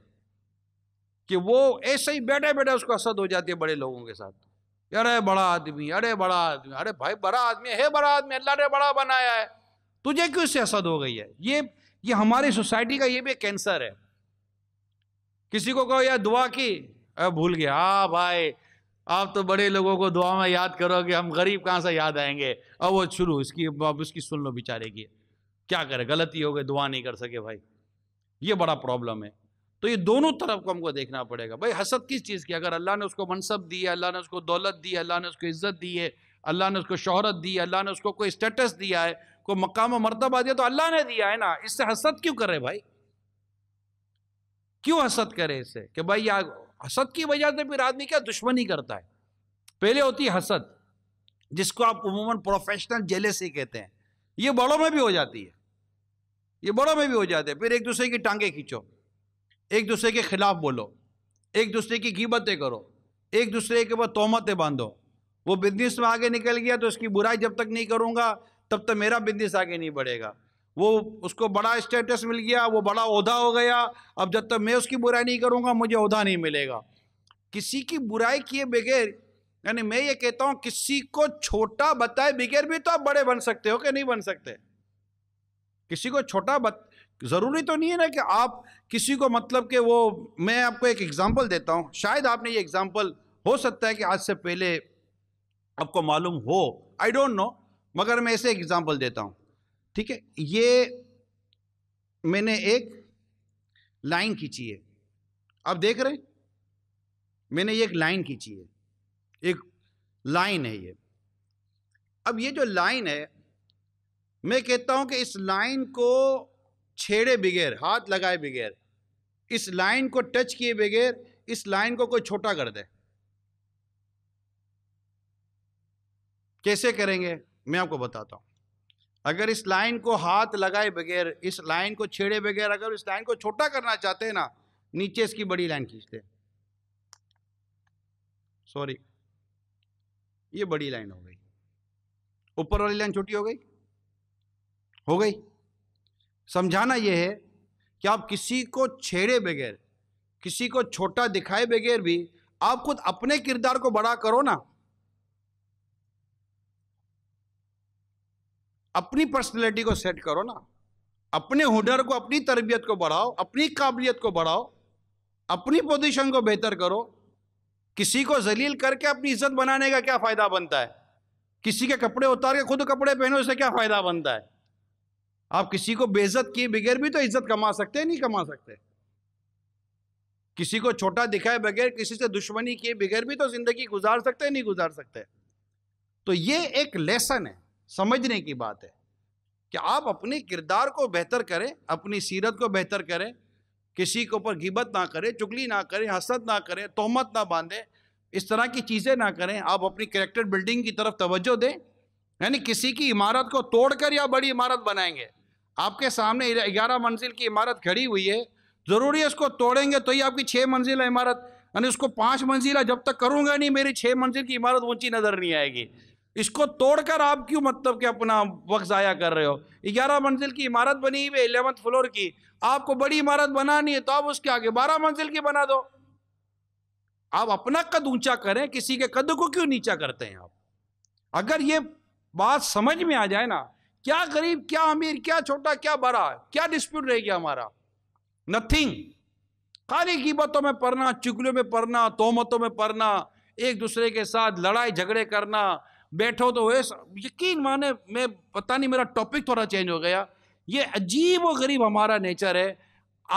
कि वो ऐसे ही बैठे बैठे उसको हसद हो जाती है बड़े लोगों के साथ अरे बड़ा आदमी अरे बड़ा आदमी अरे भाई बड़ा आदमी है बड़ा आदमी अल्लाह ने बड़ा बनाया है तुझे तो क्यों सियासत हो गई है ये ये हमारी सोसाइटी का ये भी कैंसर है किसी को कहो यार दुआ की भूल गया हा भाई आप तो बड़े लोगों को दुआ में याद करो कि हम गरीब कहां से याद आएंगे अब वो शुरू इसकी अब उसकी सुन लो बेचारे की क्या करे गलती हो गई दुआ नहीं कर सके भाई ये बड़ा प्रॉब्लम है तो ये दोनों तरफ को हमको देखना पड़ेगा भाई हसद किस चीज़ की अगर अल्लाह ने उसको मनसब है अल्लाह ने उसको दौलत दी अल्लाह ने उसको इज़्ज़त दी है अल्लाह ने उसको शहरत दी है अल्लाह ने उसको कोई स्टेटस दिया है को मकाम मरतबा दिया तो अल्लाह ने दिया है ना इससे हसद क्यों करे भाई क्यों हसद करे इससे कि भाई यार हसद की वजह से फिर आदमी क्या दुश्मनी करता है पहले होती है हसद जिसको आप उमूमन प्रोफेशनल जेलेसी कहते हैं ये बड़ों में भी हो जाती है ये बड़ों में भी हो जाते हैं फिर एक दूसरे की टांगे खींचो एक दूसरे के खिलाफ बोलो एक दूसरे की कीमतें करो एक दूसरे के ऊपर तोहमतें बांधो वो बिजनेस में आगे निकल गया तो उसकी बुराई जब तक नहीं करूँगा तब तक तो मेरा बिजनेस आगे नहीं बढ़ेगा वो उसको बड़ा स्टेटस मिल गया वो बड़ा उहदा हो गया अब जब तक मैं उसकी बुराई नहीं करूँगा मुझे उहदा नहीं मिलेगा किसी की बुराई किए बगैर यानी मैं ये कहता हूँ किसी को छोटा बताए बगैर भी तो आप बड़े बन सकते हो कि नहीं बन सकते किसी को छोटा बत ज़रूरी तो नहीं है ना कि आप किसी को मतलब कि वो मैं आपको एक एग्ज़ाम्पल देता हूँ शायद आपने ये एग्ज़ाम्पल हो सकता है कि आज से पहले आपको मालूम हो आई डोंट नो मगर मैं ऐसे एग्ज़ाम्पल देता हूँ ठीक है ये मैंने एक लाइन खींची है आप देख रहे हैं मैंने ये एक लाइन खींची है एक लाइन है ये अब ये जो लाइन है मैं कहता हूँ कि इस लाइन को छेड़े बगैर हाथ लगाए बगैर इस लाइन को टच किए बगैर इस लाइन को कोई छोटा कर दे कैसे करेंगे मैं आपको बताता हूँ अगर इस लाइन को हाथ लगाए बगैर इस लाइन को छेड़े बगैर अगर इस लाइन को छोटा करना चाहते हैं ना नीचे इसकी बड़ी लाइन खींचते सॉरी ये बड़ी लाइन हो गई ऊपर वाली लाइन छोटी हो गई हो गई समझाना यह है कि आप किसी को छेड़े बगैर किसी को छोटा दिखाए बगैर भी आप खुद अपने किरदार को बड़ा करो ना अपनी पर्सनैलिटी को सेट करो ना अपने हुनर को अपनी तरबियत को बढ़ाओ अपनी काबिलियत को बढ़ाओ अपनी पोजीशन को बेहतर करो किसी को जलील करके अपनी इज्जत बनाने का क्या फ़ायदा बनता है किसी के कपड़े उतार के खुद कपड़े पहनो इससे क्या फ़ायदा बनता है आप किसी को बेइज्जत किए बगैर भी तो इज्जत कमा सकते हैं नहीं कमा सकते किसी को छोटा दिखाए बगैर किसी से दुश्मनी किए बगैर भी तो ज़िंदगी गुजार सकते हैं नहीं गुजार सकते तो ये एक लेसन है समझने की बात है कि आप अपने किरदार को बेहतर करें अपनी सीरत को बेहतर करें किसी के ऊपर गिबत ना करें चुगली ना करें हसरत ना करें तोहमत ना बांधें इस तरह की चीज़ें ना करें आप अपनी करेक्टर बिल्डिंग की तरफ तवज्जो दें यानी किसी की इमारत को तोड़कर या बड़ी इमारत बनाएंगे आपके सामने ग्यारह मंजिल की इमारत खड़ी हुई है ज़रूरी है उसको तोड़ेंगे तो ही आपकी छः मंजिला इमारत यानी उसको पाँच मंजिला जब तक करूँगा नहीं मेरी छः मंजिल की इमारत ऊँची नज़र नहीं आएगी इसको तोड़कर आप क्यों मतलब कि अपना वक्त ज़ाया कर रहे हो ग्यारह मंजिल की इमारत बनी हुई है एलेवंथ फ्लोर की आपको बड़ी इमारत बनानी है तो आप उसके आगे बारह मंजिल की बना दो आप अपना कद ऊंचा करें किसी के कद को क्यों नीचा करते हैं आप अगर ये बात समझ में आ जाए ना क्या गरीब क्या अमीर क्या छोटा क्या बड़ा क्या डिस्प्यूट रहेगी हमारा नथिंग खाली कीमतों में पढ़ना चुगलियों में पढ़ना तोहमतों में पढ़ना एक दूसरे के साथ लड़ाई झगड़े करना बैठो तो वे यकीन माने मैं पता नहीं मेरा टॉपिक थोड़ा चेंज हो गया ये अजीब व गरीब हमारा नेचर है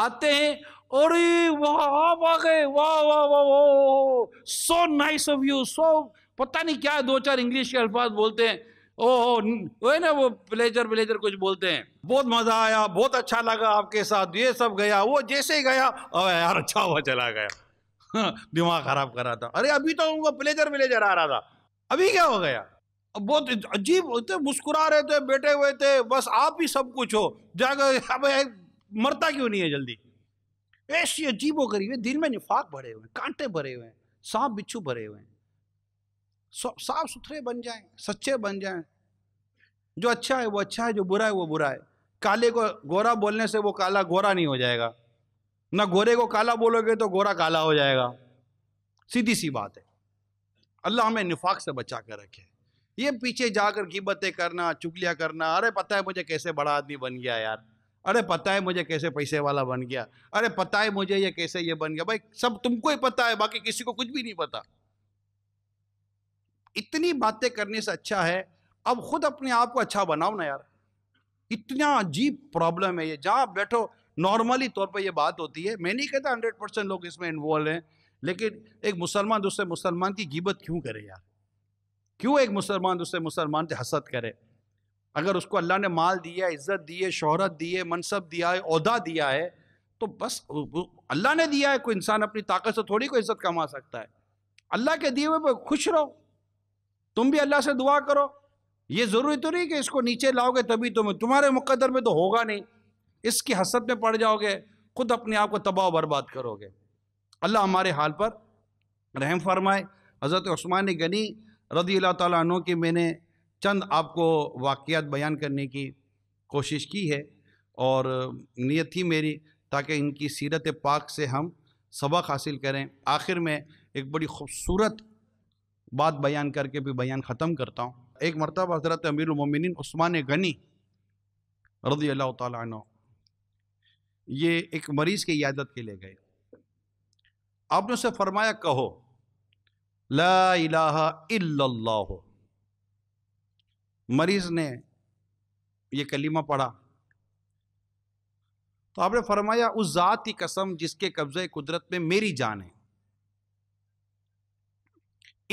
आते हैं और वाह आ गए वाह वाह वाह वाह so nice of you so पता नहीं क्या दो चार इंग्लिश के अल्फाज बोलते हैं ओह वो ना वो प्लेजर प्लेजर कुछ बोलते हैं बहुत मज़ा आया बहुत अच्छा लगा आपके साथ ये सब गया वो जैसे ही गया अब यार अच्छा हुआ चला गया दिमाग ख़राब कर रहा था अरे अभी तो उनको प्लेजर प्लेजर आ रहा था अभी क्या हो गया अब बहुत अजीब होते मुस्कुरा रहे थे बैठे हुए थे बस आप ही सब कुछ हो जाकर अब मरता क्यों नहीं है जल्दी ऐसी अजीब हो करी दिल में निफाक भरे हुए हैं कांटे भरे हुए हैं सांप बिच्छू भरे हुए हैं साफ सुथरे बन जाए सच्चे बन जाए जो अच्छा है वो अच्छा है जो बुरा है वो बुरा है काले को गोरा बोलने से वो काला गोरा नहीं हो जाएगा ना गोरे को काला बोलोगे तो गोरा काला हो जाएगा सीधी सी बात है अल्लाह हमें निफाक से बचा कर रखे ये पीछे जाकर गिबतें करना चुगलियाँ करना अरे पता है मुझे कैसे बड़ा आदमी बन गया यार अरे पता है मुझे कैसे पैसे वाला बन गया अरे पता है मुझे ये कैसे ये बन गया भाई सब तुमको ही पता है बाकी किसी को कुछ भी नहीं पता इतनी बातें करने से अच्छा है अब खुद अपने आप को अच्छा बनाओ ना यार इतना अजीब प्रॉब्लम है ये जहाँ बैठो नॉर्मली तौर पर यह बात होती है मैं नहीं कहता हंड्रेड परसेंट लोग इसमें इन्वॉल्व हैं लेकिन एक मुसलमान दूसरे मुसलमान की गिबत क्यों करे यार क्यों एक मुसलमान दूसरे मुसलमान से हसद करे अगर उसको अल्लाह ने माल दिया इज़्ज़त दी है शहरत दी है मनसब दिया है अहदा दिया है तो बस अल्लाह ने दिया है कोई इंसान अपनी ताकत से थोड़ी कोई इज़्ज़त कमा सकता है अल्लाह के दिए हुए पर खुश रहो तुम भी अल्लाह से दुआ करो ये ज़रूरी तो नहीं कि इसको नीचे लाओगे तभी तुम्हें तुम्हारे मुकदर में तो होगा नहीं इसकी हसद में पड़ जाओगे खुद अपने आप को तबाह बर्बाद करोगे अल्लाह हमारे हाल पर रहम फरमाए हज़रत ओस्मान गनी रदी अल्लाह तु की मैंने चंद आपको वाक़ात बयान करने की कोशिश की है और नीयत थी मेरी ताकि इनकी सीरत पाक से हम सबक हासिल करें आखिर में एक बड़ी खूबसूरत बात बयान करके भी बयान ख़त्म करता हूँ एक मरतबा हज़रत अमीरमिन ओस्मान गनी रदी अल्लाह तु ये एक मरीज़ की यादत के लिए गए आपने उसे फरमाया कहो ला इलाहा मरीज ने ये कलीमा पढ़ा तो आपने फरमाया उस ज़ात की कसम जिसके कब्ज़े कुदरत में मेरी जान है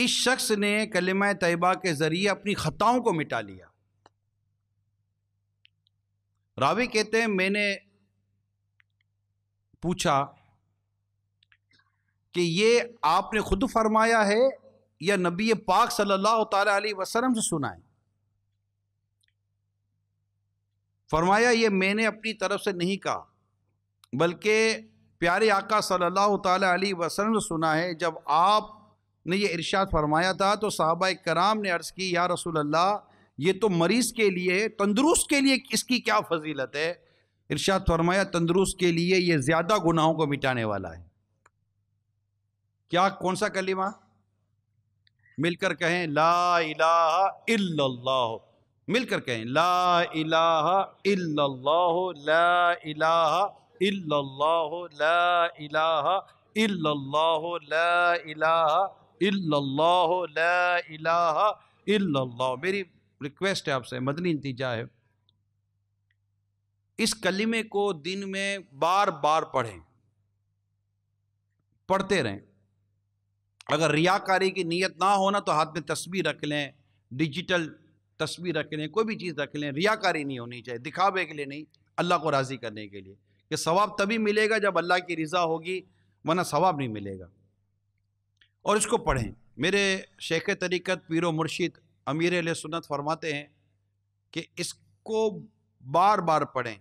इस शख्स ने कलिमा तयबा के ज़रिए अपनी ख़ताओं को मिटा लिया रावी कहते हैं मैंने पूछा कि ये आपने खुद फरमाया है या नबी पाक सल्लल्लाहु अलैहि वसल्लम से सुना है फरमाया ये मैंने अपनी तरफ से नहीं कहा बल्कि प्यारे आका सल्लल्लाहु अलैहि वसल्लम से सुना है जब आप ने ये इरशाद फरमाया था तो साहबा कराम ने अर्ज़ की या रसूल अल्लाह ये तो मरीज़ के लिए तंदरुस्त के लिए इसकी क्या फजीलत है इरशाद फरमाया तंदरुस्त के लिए ये ज़्यादा गुनाहों को मिटाने वाला है क्या कौन सा कलिमा मिलकर कहें ला इलाहा इल्लल्लाह मिलकर कहें ला इलाहा इल्लल्लाह ला इलाहा इल्लल्लाह ला इलाहा इल्लल्लाह ला इलाहा इल्लल्लाह ला इलाहा इल्लल्लाह मेरी रिक्वेस्ट है आपसे मदनी इंतजा है इस कलिमे को दिन में बार बार पढ़ें पढ़ते रहें अगर रियाकारी की नीयत ना होना तो हाथ में तस्वीर रख लें डिजिटल तस्वीर रख लें कोई भी चीज़ रख लें रियाकारी नहीं होनी चाहिए दिखावे के लिए नहीं अल्लाह को राज़ी करने के लिए कि सवाब तभी मिलेगा जब अल्लाह की रज़ा होगी वरना सवाब नहीं मिलेगा और इसको पढ़ें मेरे शेख तरीक़त पीर मुर्शिद अमीर सुन्नत फरमाते हैं कि इसको बार बार पढ़ें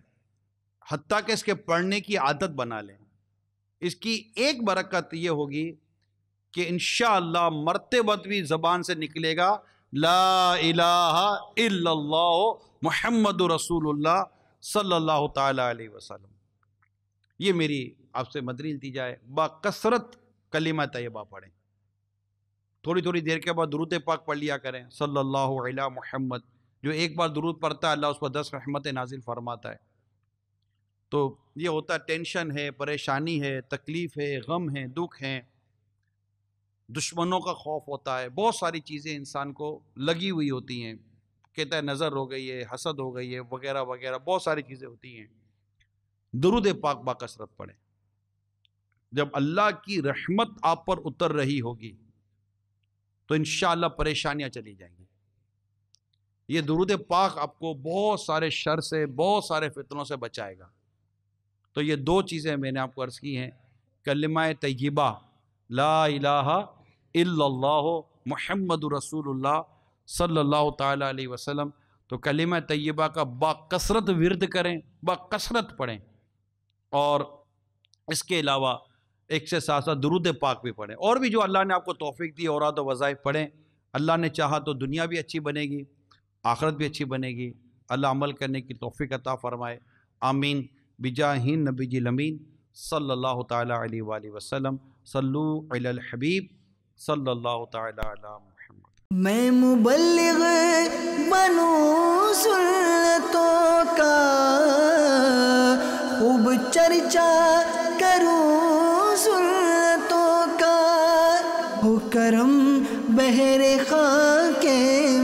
हती कि इसके पढ़ने की आदत बना लें इसकी एक बरकत ये होगी कि इन मरते वक्त भी ज़बान से निकलेगा ला महमद रसूल सल्लल्लाहु ताला अलैहि वसल्लम ये मेरी आपसे मदरी इल्तिजा है कसरत कलीमा तयबा पढ़ें थोड़ी थोड़ी देर के बाद दरूद पाक पढ़ लिया करें सल्लल्लाहु अलैहि मोहम्मद जो एक बार दुरुद पढ़ता है अल्लाह उस पर दस रहमत नाजिल फरमाता है तो ये होता है टेंशन है परेशानी है तकलीफ़ है गम है दुख है दुश्मनों का खौफ होता है बहुत सारी चीज़ें इंसान को लगी हुई होती हैं कहता है नज़र हो गई है हसद हो गई है वगैरह वगैरह बहुत सारी चीज़ें होती हैं दरुद पाक बासरत पड़े जब अल्लाह की रहमत आप पर उतर रही होगी तो इन परेशानियाँ चली जाएंगी ये दरुद पाक आपको बहुत सारे शर से बहुत सारे फितनों से बचाएगा तो ये दो चीज़ें मैंने आपको अर्ज़ की हैं कलमाए तयबा ला इलाहा इल्लल्लाहु मोहम्मद रसूलुल्लाह सल्लल्लाहु ताला अलैहि वसल्लम तो कलिमा तय्यबा का बाकसरत विरद करें बाकसरत पढ़ें और इसके अलावा एक से साथ साथ दुरुद पाक भी पढ़ें और भी जो अल्लाह ने आपको तोफ़ी दी और तो वज़ाइफ पढ़ें अल्लाह ने चाहा तो दुनिया भी अच्छी बनेगी आखरत भी अच्छी बनेगी अल्लाह अमल करने की तोफ़ी अता फ़रमाए आमीन बिजाहिन नबी जी लमीन सल्ला तसलम सल्लू हबीब सल्लल्लाहु ताला मैं मुबल्लिग बनू सुन्नतों का खूब चर्चा करूं सुन्नतों का हो करम बहरे खा के